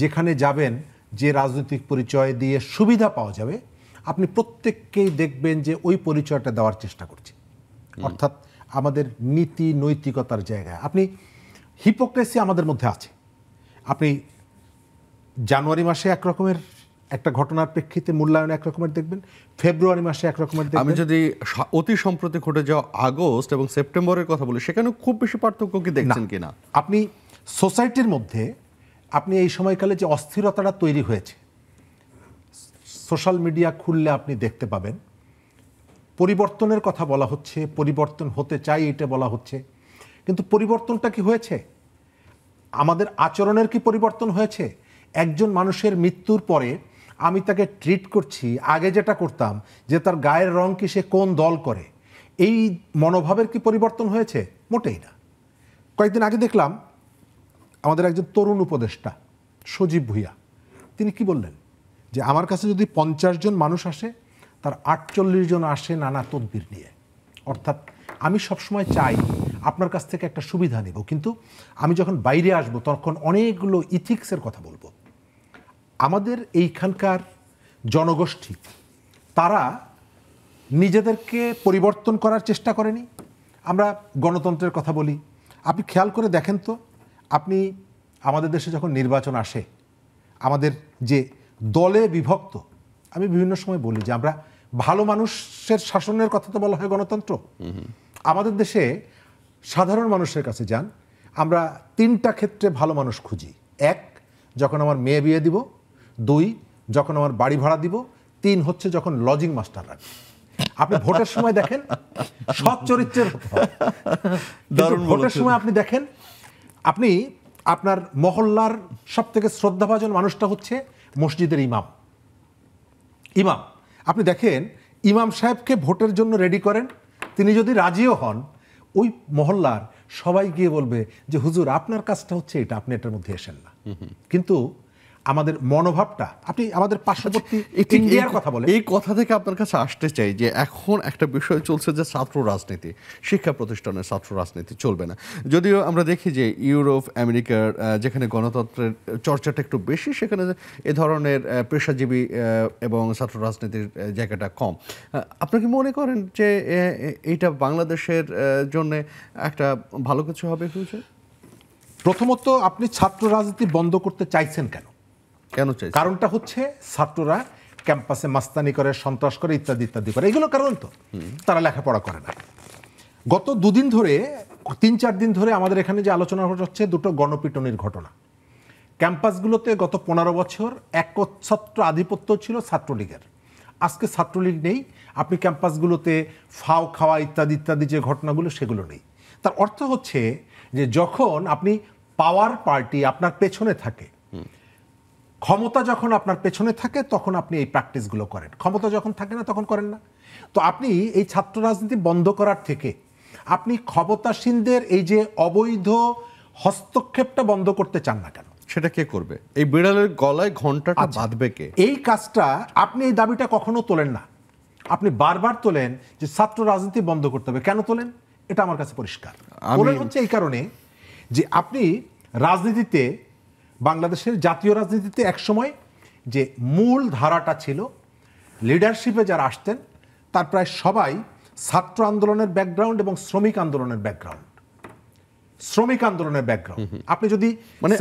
যেখানে যাবেন যে রাজনৈতিক পরিচয় দিয়ে সুবিধা পাওয়া যাবে আপনি প্রত্যেককেই দেখবেন যে ওই পরিচয়টা দেওয়ার চেষ্টা করছে অর্থাৎ আমাদের নীতি নৈতিকতার জায়গায় আপনি হিপোক্রেসি আমাদের মধ্যে আছে আপনি জানুয়ারি মাসে একরকমের একটা ঘটনার প্রেক্ষিতে মূল্যায়ন একরকমের দেখবেন ফেব্রুয়ারি মাসে একরকমের আমি যদি অতি সম্প্রতি ঘটে যাওয়া আগস্ট এবং সেপ্টেম্বরের কথা বলি সেখানে খুব বেশি পার্থক্য কি দেখছেন কিনা আপনি সোসাইটির মধ্যে আপনি এই সময়কালে যে অস্থিরতাটা তৈরি হয়েছে সোশ্যাল মিডিয়া খুললে আপনি দেখতে পাবেন পরিবর্তনের কথা বলা হচ্ছে পরিবর্তন হতে চাই এটা বলা হচ্ছে কিন্তু পরিবর্তনটা কি হয়েছে আমাদের আচরণের কি পরিবর্তন হয়েছে একজন মানুষের মৃত্যুর পরে আমি তাকে ট্রিট করছি আগে যেটা করতাম যে তার গায়ের রং কি সে কোন দল করে এই মনোভাবের কি পরিবর্তন হয়েছে মোটেই না কয়েকদিন আগে দেখলাম আমাদের একজন তরুণ উপদেষ্টা সজীব ভুইয়া তিনি কি বললেন যে আমার কাছে যদি পঞ্চাশ জন মানুষ আসে তার আটচল্লিশ জন আসে নানা তদবির নিয়ে অর্থাৎ আমি সবসময় চাই আপনার কাছ থেকে একটা সুবিধা নেব কিন্তু আমি যখন বাইরে আসব তখন অনেকগুলো ইথিক্সের কথা বলবো আমাদের এইখানকার জনগোষ্ঠী তারা নিজেদেরকে পরিবর্তন করার চেষ্টা করেনি আমরা গণতন্ত্রের কথা বলি আপনি খেয়াল করে দেখেন তো আপনি আমাদের দেশে যখন নির্বাচন আসে আমাদের যে দলে বিভক্ত আমি বিভিন্ন সময় বলি যে আমরা ভালো মানুষের শাসনের কথা তো বলা হয় গণতন্ত্র আমাদের দেশে সাধারণ মানুষের কাছে যান আমরা তিনটা ক্ষেত্রে ভালো মানুষ খুঁজি এক যখন আমার মেয়ে বিয়ে দিব দুই যখন আমার বাড়ি ভাড়া দিব তিন হচ্ছে যখন লজিং মাস্টার রাখবে আপনি ভোটের সময় দেখেন সৎ চরিত্রের ভোটের সময় আপনি দেখেন আপনি আপনার মহল্লার সব থেকে শ্রদ্ধাভাজন মানুষটা হচ্ছে মসজিদের ইমাম ইমাম আপনি দেখেন ইমাম সাহেবকে ভোটের জন্য রেডি করেন তিনি যদি রাজিও হন ওই মহল্লার সবাই গিয়ে বলবে যে হুজুর আপনার কাজটা হচ্ছে এটা আপনি এটার মধ্যে এসেন না কিন্তু আমাদের মনোভাবটা আপনি আমাদের পার্শ্ববর্তী ইন্ডিয়ার কথা বলেন এই কথা থেকে আপনার কাছে আসতে চাই যে এখন একটা বিষয় চলছে যে ছাত্র রাজনীতি শিক্ষা প্রতিষ্ঠানের ছাত্র রাজনীতি চলবে না যদিও আমরা দেখি যে ইউরোপ আমেরিকার যেখানে গণতন্ত্রের চর্চাটা একটু বেশি সেখানে এ ধরনের পেশাজীবী এবং ছাত্র রাজনীতির জায়গাটা কম আপনি কি মনে করেন যে এইটা বাংলাদেশের জন্য একটা ভালো কিছু হবে ফিউচার প্রথমত আপনি ছাত্র রাজনীতি বন্ধ করতে চাইছেন কেন কেন চাই কারণটা হচ্ছে ছাত্ররা ক্যাম্পাসে মাস্তানি করে সন্ত্রাস করে ইত্যাদি ইত্যাদি করে এগুলো কারণ তো তারা লেখাপড়া করে না গত দুদিন ধরে তিন চার দিন ধরে আমাদের এখানে যে আলোচনা হচ্ছে দুটো গণপিটনির ঘটনা ক্যাম্পাসগুলোতে গত পনেরো বছর একচ্ছত্র আধিপত্য ছিল ছাত্রলীগের আজকে ছাত্রলীগ নেই আপনি ক্যাম্পাসগুলোতে ফাও খাওয়া ইত্যাদি ইত্যাদি যে ঘটনাগুলো সেগুলো নেই তার অর্থ হচ্ছে যে যখন আপনি পাওয়ার পার্টি আপনার পেছনে থাকে ক্ষমতা যখন আপনার পেছনে থাকে তখন আপনি এই প্র্যাকটিসগুলো করেন ক্ষমতা যখন থাকে না তখন করেন না তো আপনি এই ছাত্র রাজনীতি বন্ধ করার থেকে আপনি ক্ষমতাসীনদের এই যে অবৈধ হস্তক্ষেপটা বন্ধ করতে চান না কেন সেটা কে করবে এই বিড়ালের গলায় ঘন্টাটা আচ্ছা, বাঁধবে কে এই কাজটা আপনি এই দাবিটা কখনো তোলেন না আপনি বারবার তোলেন যে ছাত্র রাজনীতি বন্ধ করতে হবে কেন তোলেন এটা আমার কাছে পরিষ্কার তোলেন হচ্ছে এই কারণে যে আপনি রাজনীতিতে বাংলাদেশের জাতীয় রাজনীতিতে একসময় যে মূল ধারাটা ছিল লিডারশিপে যারা আসতেন তার প্রায় সবাই ছাত্র আন্দোলনের ব্যাকগ্রাউন্ড এবং শ্রমিক আন্দোলনের ব্যাকগ্রাউন্ড শ্রমিক আন্দোলনের ব্যাকগ্রাউন্ড আপনি যদি মানে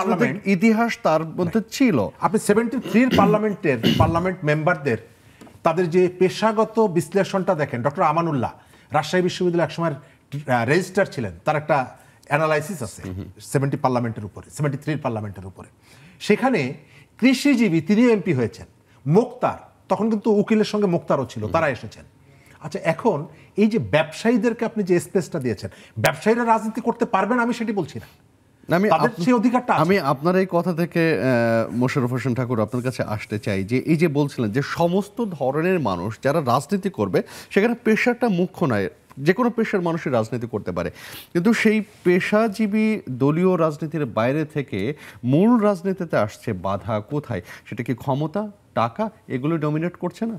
পার্লামেন্ট ইতিহাস তার মধ্যে হ্যাঁ। ছিল আপনি সেভেন্টি থ্রির পার্লামেন্টের পার্লামেন্ট মেম্বারদের তাদের যে পেশাগত বিশ্লেষণটা দেখেন ডক্টর আমানুল্লাহ রাজশাহী বিশ্ববিদ্যালয়ের একসময় রেজিস্টার ছিলেন তার একটা অ্যানালাইসিস আছে সেভেন্টি পার্লামেন্টের উপরে সেভেন্টি থ্রির পার্লামেন্টের উপরে সেখানে কৃষিজীবী তিনিও এমপি হয়েছেন মোক্তার তখন কিন্তু উকিলের সঙ্গে মোক্তারও ছিল তারা এসেছেন আচ্ছা এখন এই যে ব্যবসায়ীদেরকে আপনি যে স্পেসটা দিয়েছেন ব্যবসায়ীরা রাজনীতি করতে পারবেন আমি সেটি বলছি না আমি অধিকারটা আমি আপনার এই কথা থেকে মোশারফ হোসেন ঠাকুর আপনার কাছে আসতে চাই যে এই যে বলছিলেন যে সমস্ত ধরনের মানুষ যারা রাজনীতি করবে সেখানে পেশাটা মুখ্য নয় যে কোনো পেশার মানুষই রাজনীতি করতে পারে কিন্তু সেই পেশাজীবী দলীয় রাজনীতির বাইরে থেকে মূল রাজনীতিতে আসছে বাধা কোথায় সেটা কি ক্ষমতা টাকা এগুলো ডমিনেট করছে না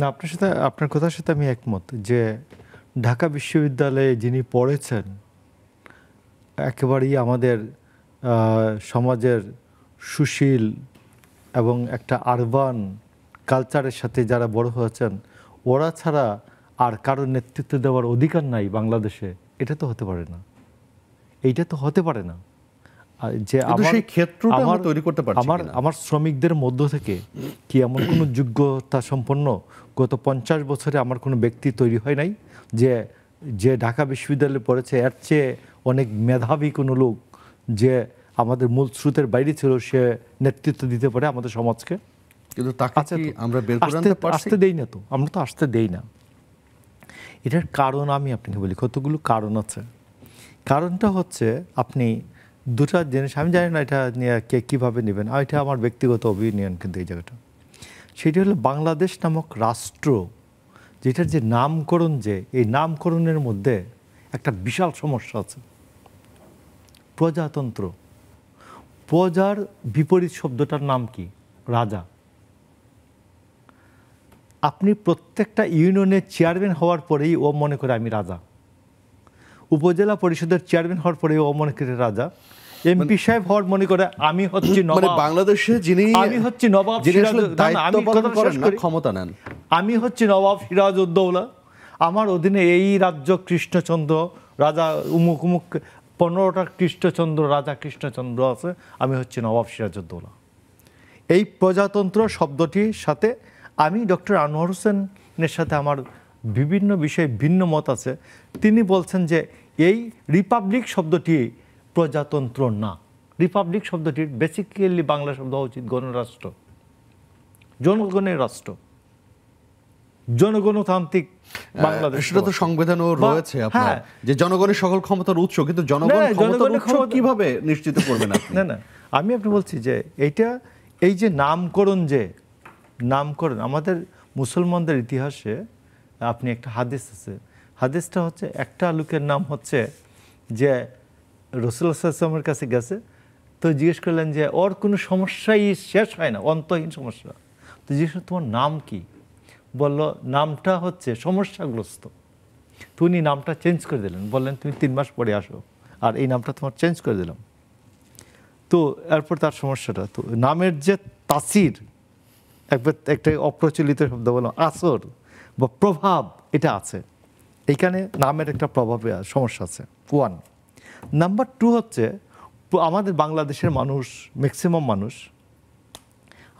না আপনার সাথে আপনার কথার সাথে আমি একমত যে ঢাকা বিশ্ববিদ্যালয়ে যিনি পড়েছেন একেবারেই আমাদের সমাজের সুশীল এবং একটা আরবান কালচারের সাথে যারা বড় হয়েছেন ওরা ছাড়া আর কারোর নেতৃত্ব দেওয়ার অধিকার নাই বাংলাদেশে এটা তো হতে পারে না এইটা তো হতে পারে না যে আমার তৈরি করতে পারে আমার আমার শ্রমিকদের মধ্য থেকে কি এমন কোনো যোগ্যতা সম্পন্ন গত পঞ্চাশ বছরে আমার কোনো ব্যক্তি তৈরি হয় নাই যে যে ঢাকা বিশ্ববিদ্যালয়ে পড়েছে এর চেয়ে অনেক মেধাবী কোনো লোক যে আমাদের মূল স্রোতের বাইরে ছিল সে নেতৃত্ব দিতে পারে আমাদের সমাজকে কিন্তু আচ্ছা আমরা আসতে দেই না তো আমরা তো আসতে দেই না এটার কারণ আমি আপনাকে বলি কতগুলো কারণ আছে কারণটা হচ্ছে আপনি দুটা জিনিস আমি জানি না এটা নিয়ে কে কীভাবে নেবেন আর এটা আমার ব্যক্তিগত অভিনিয়ন কিন্তু এই জায়গাটা সেটি হলো বাংলাদেশ নামক রাষ্ট্র যেটার যে নামকরণ যে এই নামকরণের মধ্যে একটা বিশাল সমস্যা আছে প্রজাতন্ত্র প্রজার বিপরীত শব্দটার নাম কি রাজা আপনি প্রত্যেকটা ইউনিয়নের চেয়ারম্যান হওয়ার পরেই ও মনে করে আমি রাজা উপজেলা পরিষদের চেয়ারম্যান হওয়ার পরে ও মনে করে রাজা এমপি মানে সাহেব হওয়ার মনে করে আমি হচ্ছি মানে বাংলাদেশে যিনি আমি হচ্ছি নবাব ক্ষমতা নেন আমি হচ্ছি নবাব সিরাজউদ্দৌলা আমার অধীনে এই রাজ্য কৃষ্ণচন্দ্র রাজা উমুক উমুক পনেরোটা কৃষ্ণচন্দ্র রাজা কৃষ্ণচন্দ্র আছে আমি হচ্ছি নবাব সিরাজউদ্দৌলা এই প্রজাতন্ত্র শব্দটির সাথে আমি ডক্টর আনোয়ার হোসেনের সাথে আমার বিভিন্ন বিষয়ে ভিন্ন মত আছে তিনি বলছেন যে এই রিপাবলিক শব্দটি প্রজাতন্ত্র না রিপাবলিক শব্দটির বেসিক্যালি বাংলা শব্দ হওয়া উচিত গণরাষ্ট্র জনগণের রাষ্ট্র জনগণতান্ত্রিক বাংলাদেশ সেটা তো সংবিধানও রয়েছে আপনার হ্যাঁ। যে জনগণের সকল ক্ষমতার উৎস কিন্তু জনগণ ক্ষমতার উৎস কিভাবে নিশ্চিত করবেন না না আমি আপনি বলছি যে এটা এই যে নামকরণ যে নামকরণ আমাদের মুসলমানদের ইতিহাসে আপনি একটা হাদিস আছে হাদিসটা হচ্ছে একটা লোকের নাম হচ্ছে যে রসুলের কাছে গেছে তো জিজ্ঞেস করলেন যে ওর কোনো সমস্যাই শেষ হয় না অন্তহীন সমস্যা তো জিজ্ঞেস তোমার নাম কি বলল নামটা হচ্ছে সমস্যাগ্রস্ত তো উনি নামটা চেঞ্জ করে দিলেন বললেন তুমি তিন মাস পরে আসো আর এই নামটা তোমার চেঞ্জ করে দিলাম তো এরপর তার সমস্যাটা তো নামের যে তাসির একবার একটা অপ্রচলিত শব্দ বললাম আসর বা প্রভাব এটা আছে এইখানে নামের একটা প্রভাবে সমস্যা আছে ওয়ান নাম্বার টু হচ্ছে আমাদের বাংলাদেশের মানুষ ম্যাক্সিমাম মানুষ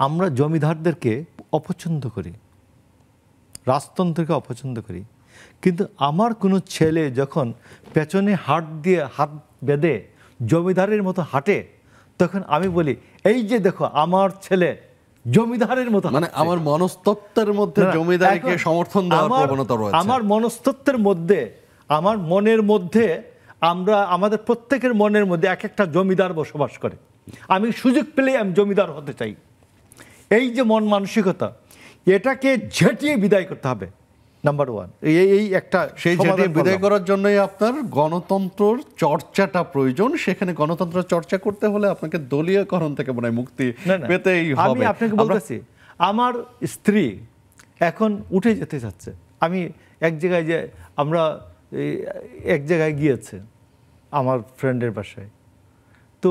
আমরা জমিদারদেরকে অপছন্দ করি রাজতন্ত্রকে অপছন্দ করি কিন্তু আমার কোনো ছেলে যখন পেছনে হাট দিয়ে হাত বেঁধে জমিদারের মতো হাঁটে তখন আমি বলি এই যে দেখো আমার ছেলে জমিদারের মতো মানে আমার মনস্তত্বের মধ্যে জমিদারকে সমর্থন দেওয়ার প্রবণতা রয়েছে আমার মনস্তত্বের মধ্যে আমার মনের মধ্যে আমরা আমাদের প্রত্যেকের মনের মধ্যে এক একটা জমিদার বসবাস করে আমি সুযোগ পেলেই আমি জমিদার হতে চাই এই যে মন মানসিকতা এটাকে ঝেঁটিয়ে বিদায় করতে হবে নাম্বার ওয়ান এই এই একটা সেই যেটি বিদায় করার জন্যই আপনার গণতন্ত্রর চর্চাটা প্রয়োজন সেখানে গণতন্ত্র চর্চা করতে হলে আপনাকে দলীয়করণ থেকে মনে হয় মুক্তি পেতেই হবে আমি আপনাকে বলতেছি আমার স্ত্রী এখন উঠে যেতে চাচ্ছে আমি এক জায়গায় যে আমরা এক জায়গায় গিয়েছে আমার ফ্রেন্ডের বাসায় তো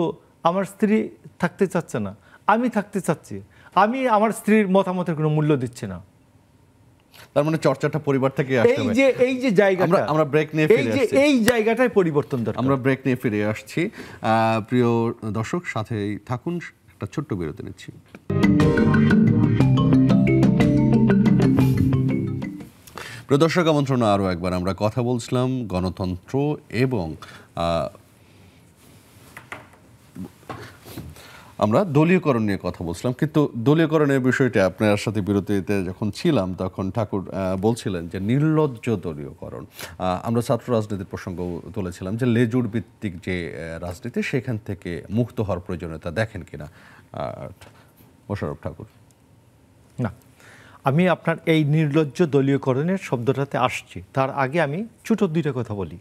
আমার স্ত্রী থাকতে চাচ্ছে না আমি থাকতে চাচ্ছি আমি আমার স্ত্রীর মতামতের কোনো মূল্য দিচ্ছি না তার মানে চর্চাটা পরিবার থেকে আসতে এই যে এই যে জায়গাটা আমরা ব্রেক নিয়ে ফিরে এই যে এই জায়গাটায় পরিবর্তন দরকার আমরা ব্রেক নিয়ে ফিরে আসছি প্রিয় দর্শক সাথেই থাকুন একটা ছোট্ট বিরতি নিচ্ছি প্রদর্শক আমন্ত্রণ আরও একবার আমরা কথা বলছিলাম গণতন্ত্র এবং আমরা দলীয়করণ নিয়ে কথা বলছিলাম কিন্তু দলীয়করণের বিষয়টা আপনার সাথে বিরতিতে যখন ছিলাম তখন ঠাকুর বলছিলেন যে নির্লজ্জ দলীয়করণ আমরা ছাত্র রাজনীতির প্রসঙ্গ তুলেছিলাম যে লেজুর ভিত্তিক যে রাজনীতি সেখান থেকে মুক্ত হওয়ার প্রয়োজনীয়তা দেখেন কিনা মোশারফ ঠাকুর না আমি আপনার এই নির্লজ্জ দলীয়করণের শব্দটাতে আসছি তার আগে আমি ছোটো দুইটা কথা বলি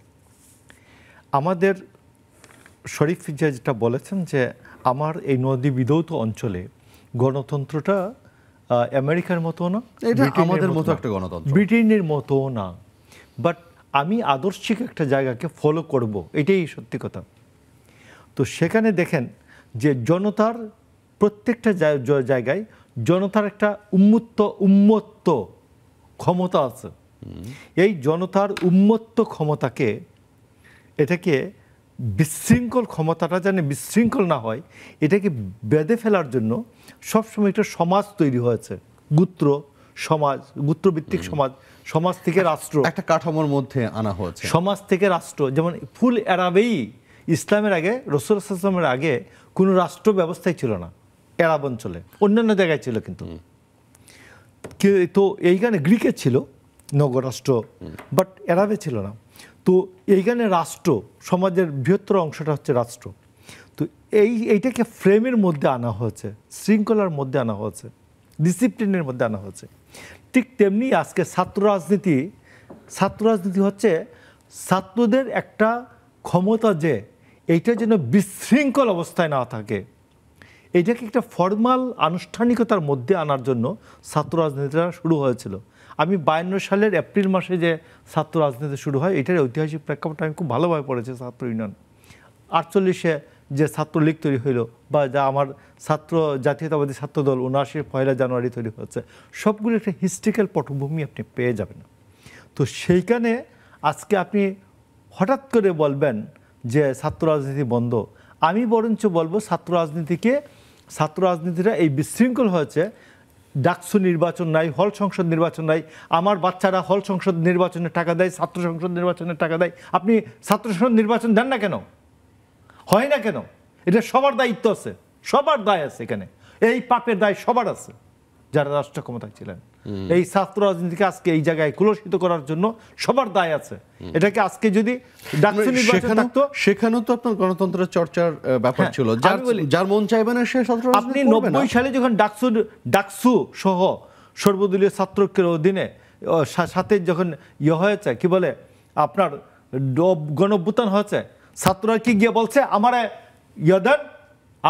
আমাদের শরীফ ফিজা যেটা বলেছেন যে আমার এই নদী বিধৌত অঞ্চলে গণতন্ত্রটা আমেরিকার মতো না এটা আমাদের মতো একটা গণতন্ত্র ব্রিটেনের মতো না বাট আমি আদর্শিক একটা জায়গাকে ফলো করব এটাই সত্যি কথা তো সেখানে দেখেন যে জনতার প্রত্যেকটা জায়গায় জনতার একটা উন্মুক্ত উন্মত্ত ক্ষমতা আছে এই জনতার উন্মত্ত ক্ষমতাকে এটাকে বিশৃঙ্খল ক্ষমতাটা যেন বিশৃঙ্খল না হয় এটাকে বেঁধে ফেলার জন্য সবসময় একটা সমাজ তৈরি হয়েছে গুত্র সমাজ গুত্রভিত্তিক সমাজ সমাজ থেকে রাষ্ট্র একটা কাঠামোর মধ্যে আনা হয়েছে সমাজ থেকে রাষ্ট্র যেমন ফুল এড়াবেই ইসলামের আগে রসুলামের আগে কোনো রাষ্ট্র ব্যবস্থাই ছিল না এরাব অঞ্চলে অন্যান্য জায়গায় ছিল কিন্তু তো এইখানে গ্রিকে ছিল নগরাষ্ট্র বাট এরাবে ছিল না তো এইখানে রাষ্ট্র সমাজের বৃহত্তর অংশটা হচ্ছে রাষ্ট্র তো এই এইটাকে ফ্রেমের মধ্যে আনা হয়েছে শৃঙ্খলার মধ্যে আনা হয়েছে ডিসিপ্লিনের মধ্যে আনা হয়েছে ঠিক তেমনি আজকে ছাত্র রাজনীতি ছাত্র রাজনীতি হচ্ছে ছাত্রদের একটা ক্ষমতা যে এইটা যেন বিশৃঙ্খল অবস্থায় না থাকে এটাকে একটা ফর্মাল আনুষ্ঠানিকতার মধ্যে আনার জন্য ছাত্র রাজনীতিটা শুরু হয়েছিল আমি বায়ান্ন সালের এপ্রিল মাসে যে ছাত্র রাজনীতি শুরু হয় এটার ঐতিহাসিক প্রেক্ষাপটটা আমি খুব ভালোভাবে পড়েছি ছাত্র ইউনিয়ন আটচল্লিশে যে ছাত্রলীগ তৈরি হইলো বা যা আমার ছাত্র জাতীয়তাবাদী ছাত্র দল উনআশির পয়লা জানুয়ারি তৈরি হচ্ছে সবগুলো একটা হিস্ট্রিক্যাল পটভূমি আপনি পেয়ে যাবেন তো সেইখানে আজকে আপনি হঠাৎ করে বলবেন যে ছাত্র রাজনীতি বন্ধ আমি বরঞ্চ বলবো ছাত্র রাজনীতিকে ছাত্র রাজনীতিটা এই বিশৃঙ্খল হয়েছে ডাকসু নির্বাচন নাই হল সংসদ নির্বাচন নাই আমার বাচ্চারা হল সংসদ নির্বাচনে টাকা দেয় ছাত্র সংসদ নির্বাচনে টাকা দেয় আপনি ছাত্র সংসদ নির্বাচন দেন না কেন হয় না কেন এটা সবার দায়িত্ব আছে সবার দায় আছে এখানে এই পাপের দায় সবার আছে যারা রাষ্ট্র ক্ষমতায় ছিলেন এই ছাত্র রাজনীতিকে আজকে এই জায়গায় কুলসিত করার জন্য সবার দায় আছে এটাকে আজকে যদি সেখানেও তো আপনার গণতন্ত্রের চর্চার ব্যাপার হ্যাঁ, ছিল যার মন চাইবে না সে ছাত্র আপনি নব্বই সালে যখন ডাকসু ডাকসু সহ সর্বদলীয় ছাত্রকের অধীনে সাথে যখন ইয়ে হয়েছে কি বলে আপনার গণভ্যুত্থান হয়েছে ছাত্ররা কি গিয়ে বলছে আমার ইয়ে দেন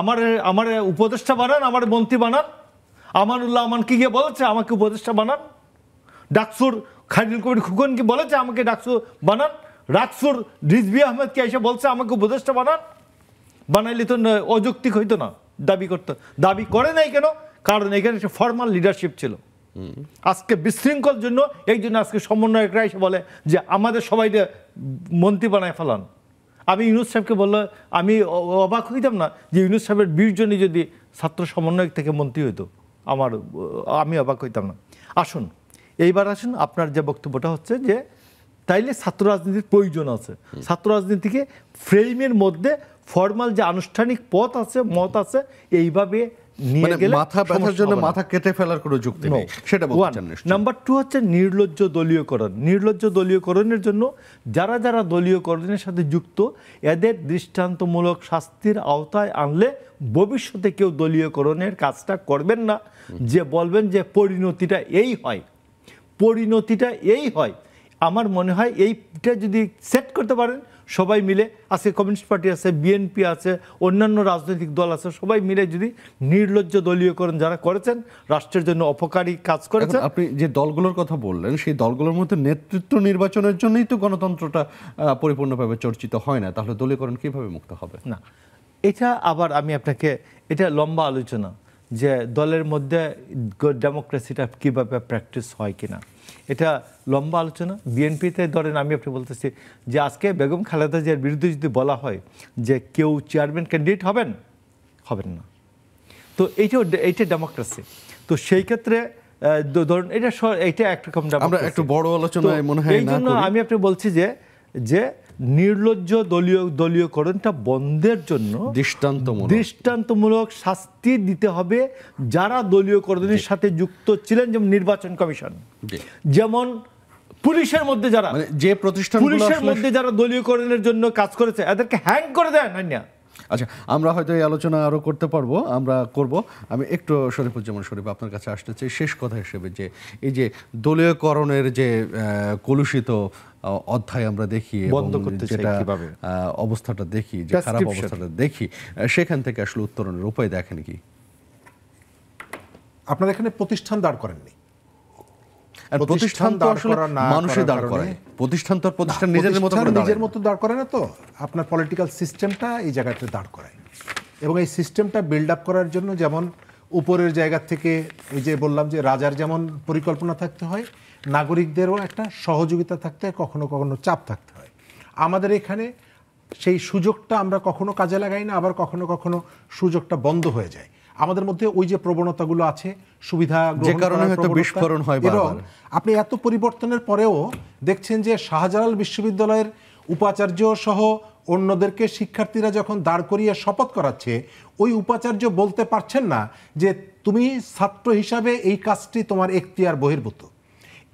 আমার আমার উপদেষ্টা বানান আমার মন্ত্রী বানান আমানুল্লাহ কি গিয়ে বলেছে আমাকে উপদেষ্টা বানান ডাকসুর খাইদুল কবির কি বলেছে আমাকে ডাকসুর বানান রাকসুর রিজবি আহমেদকে এসে বলছে আমাকে উপদেষ্টা বানান বানাইলে তো অযৌক্তিক হইতো না দাবি করতো দাবি করে নাই কেন কারণ এখানে সে ফর্মাল লিডারশিপ ছিল আজকে বিশৃঙ্খল জন্য এই জন্য আজকে সমন্বয়করা এসে বলে যে আমাদের সবাই মন্ত্রী বানায় ফেলান আমি ইউনুস সাহেবকে বলল আমি অবাক হইতাম না যে ইউনুস সাহেবের জনই যদি ছাত্র সমন্বয়ক থেকে মন্ত্রী হইতো আমার আমি অবাক হইতাম না আসুন এইবার আসুন আপনার যে বক্তব্যটা হচ্ছে যে তাইলে ছাত্র রাজনীতির প্রয়োজন আছে ছাত্র রাজনীতিকে ফ্রেমের মধ্যে ফর্মাল যে আনুষ্ঠানিক পথ আছে মত আছে এইভাবে নিয়ে মানে গেলে মাথা ব্যথার জন্য মাথা কেটে ফেলার কোনো যুক্তি নেই সেটা বলছেন নাম্বার টু হচ্ছে নির্লজ্জ দলীয়করণ নির্লজ্জ দলীয়করণের জন্য যারা যারা দলীয়করণের সাথে যুক্ত এদের দৃষ্টান্তমূলক শাস্তির আওতায় আনলে ভবিষ্যতে কেউ দলীয়করণের কাজটা করবেন না যে বলবেন যে পরিণতিটা এই হয় পরিণতিটা এই হয় আমার মনে হয় এইটা যদি সেট করতে পারেন সবাই মিলে আজকে কমিউনিস্ট পার্টি আছে বিএনপি আছে অন্যান্য রাজনৈতিক দল আছে সবাই মিলে যদি নির্লজ্জ দলীয়করণ যারা করেছেন রাষ্ট্রের জন্য অপকারী কাজ করেছেন আপনি যে দলগুলোর কথা বললেন সেই দলগুলোর মধ্যে নেতৃত্ব নির্বাচনের জন্যই তো গণতন্ত্রটা পরিপূর্ণভাবে চর্চিত হয় না তাহলে দলীয়করণ কিভাবে মুক্ত হবে না এটা আবার আমি আপনাকে এটা লম্বা আলোচনা যে দলের মধ্যে ডেমোক্রেসিটা কীভাবে প্র্যাকটিস হয় কিনা এটা লম্বা আলোচনা বিএনপিতে ধরেন আমি আপনি বলতেছি যে আজকে বেগম খালেদা জিয়ার বিরুদ্ধে যদি বলা হয় যে কেউ চেয়ারম্যান ক্যান্ডিডেট হবেন হবেন না তো এইটাও এইটা ডেমোক্রেসি তো সেই ক্ষেত্রে ধরুন এটা এটা একরকম আমরা একটু বড় আলোচনায় মনে হয় এই জন্য আমি আপনি বলছি যে যে নির্লজ্জ দলীয় দলীয়করণটা বন্ধের জন্য দৃষ্টান্তমূলক দৃষ্টান্তমূলক শাস্তি দিতে হবে যারা দলীয়করণের সাথে যুক্ত ছিলেন যেমন নির্বাচন কমিশন যেমন পুলিশের মধ্যে যারা মানে যে প্রতিষ্ঠান পুলিশের মধ্যে যারা দলীয়করণের জন্য কাজ করেছে এদেরকে হ্যাং করে দেন না আচ্ছা আমরা হয়তো এই আলোচনা আরও করতে পারবো আমরা করব আমি একটু শরীফুজ্জামান শরীফ আপনার কাছে আসতে চাই শেষ কথা হিসেবে যে এই যে দলীয়করণের যে কলুষিত অধ্যায় আমরা দেখি যেটা অবস্থাটা দেখি যে খারাপ অবস্থাটা দেখি সেখান থেকে আসলে উত্তরণের উপায় দেখেন কি আপনারা এখানে প্রতিষ্ঠান দাঁড় করেননি প্রতিষ্ঠান তো দাঁড় করে প্রতিষ্ঠান তো প্রতিষ্ঠান নিজের মতো নিজের মতো দাঁড় করে না তো আপনার পলিটিক্যাল সিস্টেমটা এই জায়গাতে দাঁড় করায় এবং এই সিস্টেমটা বিল্ড আপ করার জন্য যেমন উপরের জায়গা থেকে ওই যে বললাম যে রাজার যেমন পরিকল্পনা থাকতে হয় নাগরিকদেরও একটা সহযোগিতা থাকতে হয় কখনো কখনো চাপ থাকতে হয় আমাদের এখানে সেই সুযোগটা আমরা কখনো কাজে লাগাই না আবার কখনো কখনো সুযোগটা বন্ধ হয়ে যায় আমাদের মধ্যে ওই যে প্রবণতাগুলো আছে সুবিধা যে কারণে হয়তো বিস্ফোরণ হয় এবং আপনি এত পরিবর্তনের পরেও দেখছেন যে শাহজালাল বিশ্ববিদ্যালয়ের উপাচার্য সহ অন্যদেরকে শিক্ষার্থীরা যখন দাঁড় করিয়ে শপথ করাচ্ছে ওই উপাচার্য বলতে পারছেন না যে তুমি ছাত্র হিসাবে এই কাজটি তোমার এখতিয়ার বহির্ভূত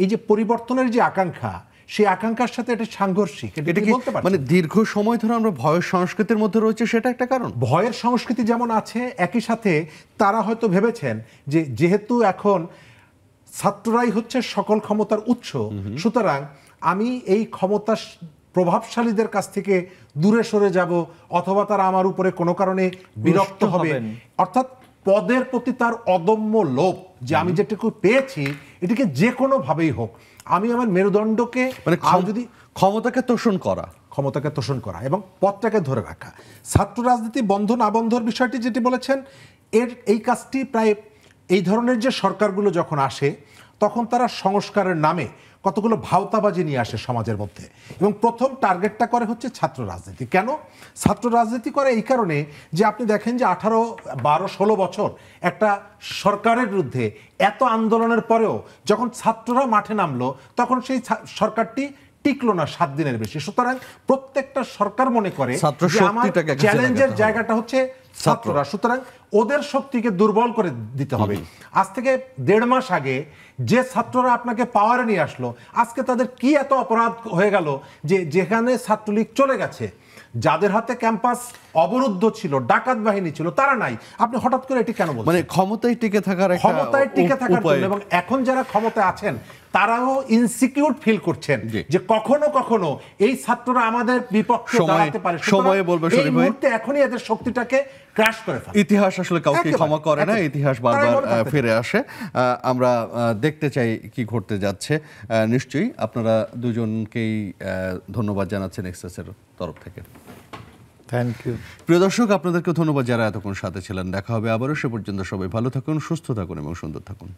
এই যে পরিবর্তনের যে আকাঙ্ক্ষা সেই আকাঙ্ক্ষার সাথে এটা সাংঘর্ষিক এটা কি বলতে মানে দীর্ঘ সময় ধরে আমরা ভয়ের সংস্কৃতির মধ্যে রয়েছে সেটা একটা কারণ ভয়ের সংস্কৃতি যেমন আছে একই সাথে তারা হয়তো ভেবেছেন যে যেহেতু এখন ছাত্ররাই হচ্ছে সকল ক্ষমতার উৎস সুতরাং আমি এই ক্ষমতা প্রভাবশালীদের কাছ থেকে দূরে সরে যাব অথবা তারা আমার উপরে কোনো কারণে বিরক্ত হবে অর্থাৎ পদের প্রতি তার অদম্য লোভ যে আমি যেটুকু পেয়েছি এটিকে যে কোনোভাবেই হোক আমি আমার মেরুদণ্ডকে মানে যদি ক্ষমতাকে তোষণ করা ক্ষমতাকে তোষণ করা এবং পদটাকে ধরে রাখা ছাত্র রাজনীতি বন্ধ না বন্ধর বিষয়টি যেটি বলেছেন এর এই কাজটি প্রায় এই ধরনের যে সরকারগুলো যখন আসে তখন তারা সংস্কারের নামে কতগুলো ভাওতাবাজি নিয়ে আসে সমাজের মধ্যে এবং প্রথম টার্গেটটা করে হচ্ছে ছাত্র রাজনীতি কেন ছাত্র রাজনীতি করে এই কারণে যে আপনি দেখেন যে আঠারো বারো ষোলো বছর একটা সরকারের বিরুদ্ধে এত আন্দোলনের পরেও যখন ছাত্ররা মাঠে নামলো তখন সেই সরকারটি টিকলো না সাত দিনের বেশি সুতরাং প্রত্যেকটা সরকার মনে করে চ্যালেঞ্জের জায়গাটা হচ্ছে ছাত্ররা সুতরাং ওদের শক্তিকে দুর্বল করে দিতে হবে আজ থেকে দেড় মাস আগে যে ছাত্ররা আপনাকে পাওয়ারে নিয়ে আসলো আজকে তাদের কি এত অপরাধ হয়ে গেল যে যেখানে ছাত্রলীগ চলে গেছে যাদের হাতে ক্যাম্পাস অবরুদ্ধ ছিল ডাকাত বাহিনী ছিল তারা নাই আপনি হঠাৎ করে এটি কেন বলছেন মানে ক্ষমতায় টিকে থাকার ক্ষমতায় টিকে থাকার জন্য এবং এখন যারা ক্ষমতায় আছেন তারাও ইনসিকিউর ফিল করছেন যে কখনো কখনো এই ছাত্ররা আমাদের বিপক্ষে দাঁড়াতে পারে সময়ে বলবে শরীফ ভাই এখনই এদের শক্তিটাকে ক্র্যাশ করে ফেলে ইতিহাস আসলে কাউকে ক্ষমা করে না ইতিহাস বারবার ফিরে আসে আমরা দেখতে চাই কি ঘটতে যাচ্ছে নিশ্চয়ই আপনারা দুজনকেই ধন্যবাদ জানাচ্ছেন এক্সেসের তরফ থেকে থ্যাংক ইউ প্রিয় দর্শক আপনাদেরকে ধন্যবাদ যারা এতক্ষণ সাথে ছিলেন দেখা হবে আবারও সে পর্যন্ত সবাই ভালো থাকুন সুস্থ থাকুন এবং সুন্দর থাকুন